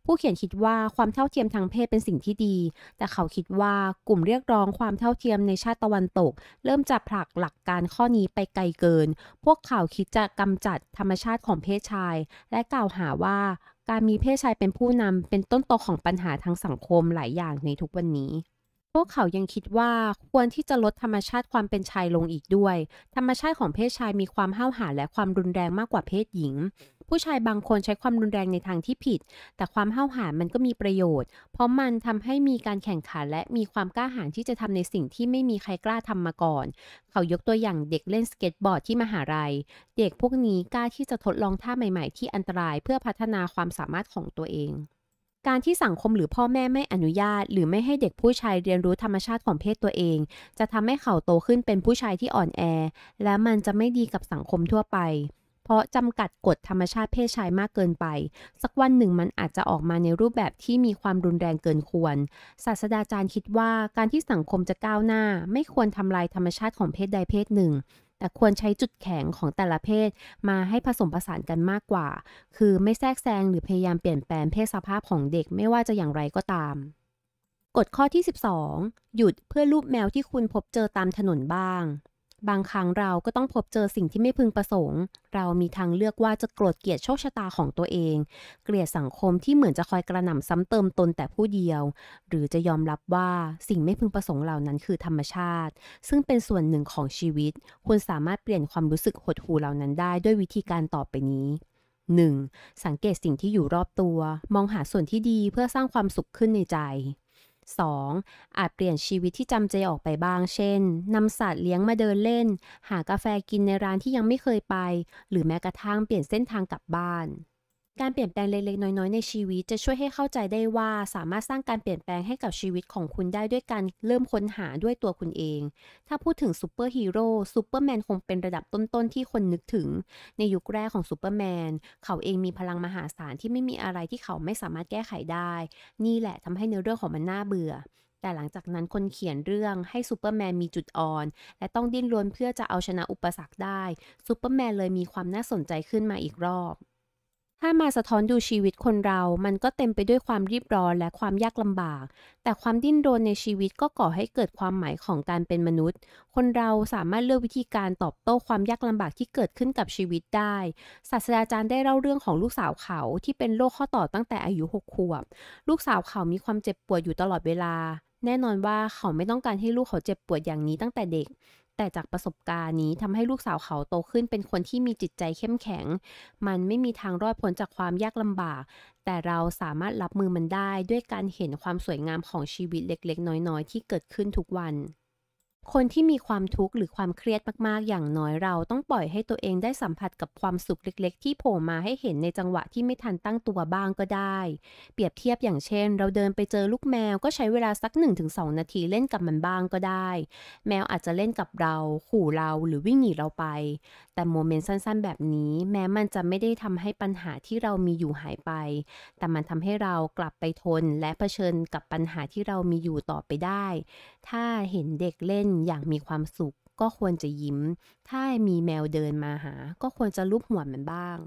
ผู้เขียนคิดว่าความเท่าเทียมทางเพศเป็นสิ่งที่ดี แต่เขาคิดว่ากลุ่มเรียกร้องความเท่าเทียมในชาติตะวันตก เริ่มจะผลักหลักการข้อนี้ไปไกลเกิน พวกเขาคิดจะกำจัดธรรมชาติของเพศชาย และกล่าวหาว่า การมีเพศชายเป็นผู้นำเป็นต้นตอของปัญหาทางสังคมหลายอย่างในทุกวันนี้วกเขายังคิดว่าควรที่จะลดธรรมชาติความเป็นชายลงอีกด้วย ธรรมชาติของเพศชายมีความห้าวหาญและความรุนแรงมากกว่าเพศหญิง ผู้ชายบางคนใช้ความรุนแรงในทางที่ผิด แต่ความห้าวหาญมันก็มีประโยชน์ เพราะมันทำให้มีการแข่งขันและมีความกล้าหาญที่จะทำในสิ่งที่ไม่มีใครกล้าทำมาก่อน เขายกตัวอย่างเด็กเล่นสเก็ตบอร์ดที่มหาลัย เด็กพวกนี้กล้าที่จะทดลองท่าใหม่ๆ ที่อันตรายเพื่อพัฒนาความสามารถของตัวเองการที่สังคมหรือพ่อแม่ไม่อนุญาตหรือไม่ให้เด็กผู้ชายเรียนรู้ธรรมชาติของเพศตัวเอง จะทำให้เขาโตขึ้นเป็นผู้ชายที่อ่อนแอ และมันจะไม่ดีกับสังคมทั่วไปเพราะจำกัดกฎธรรมชาติเพศชายมากเกินไป สักวันหนึ่งมันอาจจะออกมาในรูปแบบที่มีความรุนแรงเกินควร ศาสตราจารย์คิดว่า การที่สังคมจะก้าวหน้าไม่ควรทำลายธรรมชาติของเพศใดเพศหนึ่งแต่ควรใช้จุดแข็งของแต่ละเพศมาให้ผสมผสานกันมากกว่า คือไม่แทรกแซงหรือพยายามเปลี่ยนแปลงเพศสภาพของเด็กไม่ว่าจะอย่างไรก็ตามกฎข้อที่ 12 หยุดเพื่อรูปแมวที่คุณพบเจอตามถนนบ้างบางครั้งเราก็ต้องพบเจอสิ่งที่ไม่พึงประสงค์ เรามีทางเลือกว่าจะโกรธเกลียดโชคชะตาของตัวเอง เกลียดสังคมที่เหมือนจะคอยกระหน่ำซ้ำเติมตนแต่ผู้เดียว หรือจะยอมรับว่าสิ่งไม่พึงประสงค์เหล่านั้นคือธรรมชาติ ซึ่งเป็นส่วนหนึ่งของชีวิต คุณสามารถเปลี่ยนความรู้สึกหดหู่เหล่านั้นได้ด้วยวิธีการต่อไปนี้ 1. สังเกตสิ่งที่อยู่รอบตัว มองหาส่วนที่ดีเพื่อสร้างความสุขขึ้นในใจ 2. อาจเปลี่ยนชีวิตที่จำเจออกไปบ้าง เช่น นำสัตว์เลี้ยงมาเดินเล่น หากาแฟกินในร้านที่ยังไม่เคยไป หรือแม้กระทั่งเปลี่ยนเส้นทางกลับบ้านการเปลี่ยนแปลงเล็กๆน้อยๆ ในชีวิตจะช่วยให้เข้าใจได้ว่าสามารถสร้างการเปลี่ยนแปลงให้กับชีวิตของคุณได้ด้วยการเริ่มค้นหาด้วยตัวคุณเอง ถ้าพูดถึงซูเปอร์ฮีโร่ซูเปอร์แมนคงเป็นระดับต้นๆ ที่คนนึกถึง ในยุคแรกของซูเปอร์แมนเขาเองมีพลังมหาศาลที่ไม่มีอะไรที่เขาไม่สามารถแก้ไขได้ นี่แหละทำให้เนื้อเรื่องของมันน่าเบื่อ แต่หลังจากนั้นคนเขียนเรื่องให้ซูเปอร์แมนมีจุดอ่อน และต้องดิ้นรนเพื่อจะเอาชนะอุปสรรคได้ ซูเปอร์แมนเลยมีความน่าสนใจขึ้นมาอีกรอบถ้ามาสะท้อนดูชีวิตคนเรา มันก็เต็มไปด้วยความรีบร้อนและความยากลำบาก แต่ความดิ้นรนในชีวิตก็ก่อให้เกิดความหมายของการเป็นมนุษย์ คนเราสามารถเลือกวิธีการตอบโต้ความยากลำบากที่เกิดขึ้นกับชีวิตได้ ศาสตราจารย์ได้เล่าเรื่องของลูกสาวเขาที่เป็นโรคข้อต่อตั้งแต่อายุ6ขวบ ลูกสาวเขามีความเจ็บปวดอยู่ตลอดเวลา แน่นอนว่าเขาไม่ต้องการให้ลูกเขาเจ็บปวดอย่างนี้ตั้งแต่เด็กแต่จากประสบการณ์นี้ทำให้ลูกสาวเขาโตขึ้นเป็นคนที่มีจิตใจเข้มแข็ง มันไม่มีทางรอดพ้นจากความยากลำบาก แต่เราสามารถรับมือมันได้ด้วยการเห็นความสวยงามของชีวิตเล็กๆน้อยๆ ที่เกิดขึ้นทุกวันคนที่มีความทุกข์หรือความเครียดมากๆ อย่างน้อยเราต้องปล่อยให้ตัวเองได้สัมผัสกับความสุขเล็ก ๆ ที่โผล่มาให้เห็นในจังหวะที่ไม่ทันตั้งตัวบ้างก็ได้ เปรียบเทียบอย่างเช่นเราเดินไปเจอลูกแมวก็ใช้เวลาสัก1-2นาทีเล่นกับมันบ้างก็ได้ แมวอาจจะเล่นกับเรา ขู่เราหรือวิ่งหนีเราไปแต่โมเมนต์สั้นๆ แบบนี้ แม้มันจะไม่ได้ทำให้ปัญหาที่เรามีอยู่หายไป แต่มันทำให้เรากลับไปทน และะเผชิญกับปัญหาที่เรามีอยู่ต่อไปได้ ถ้าเห็นเด็กเล่นอย่างมีความสุข ก็ควรจะยิ้ม ถ้ามีแมวเดินมาหา ก็ควรจะลุบหัวมันบ้าง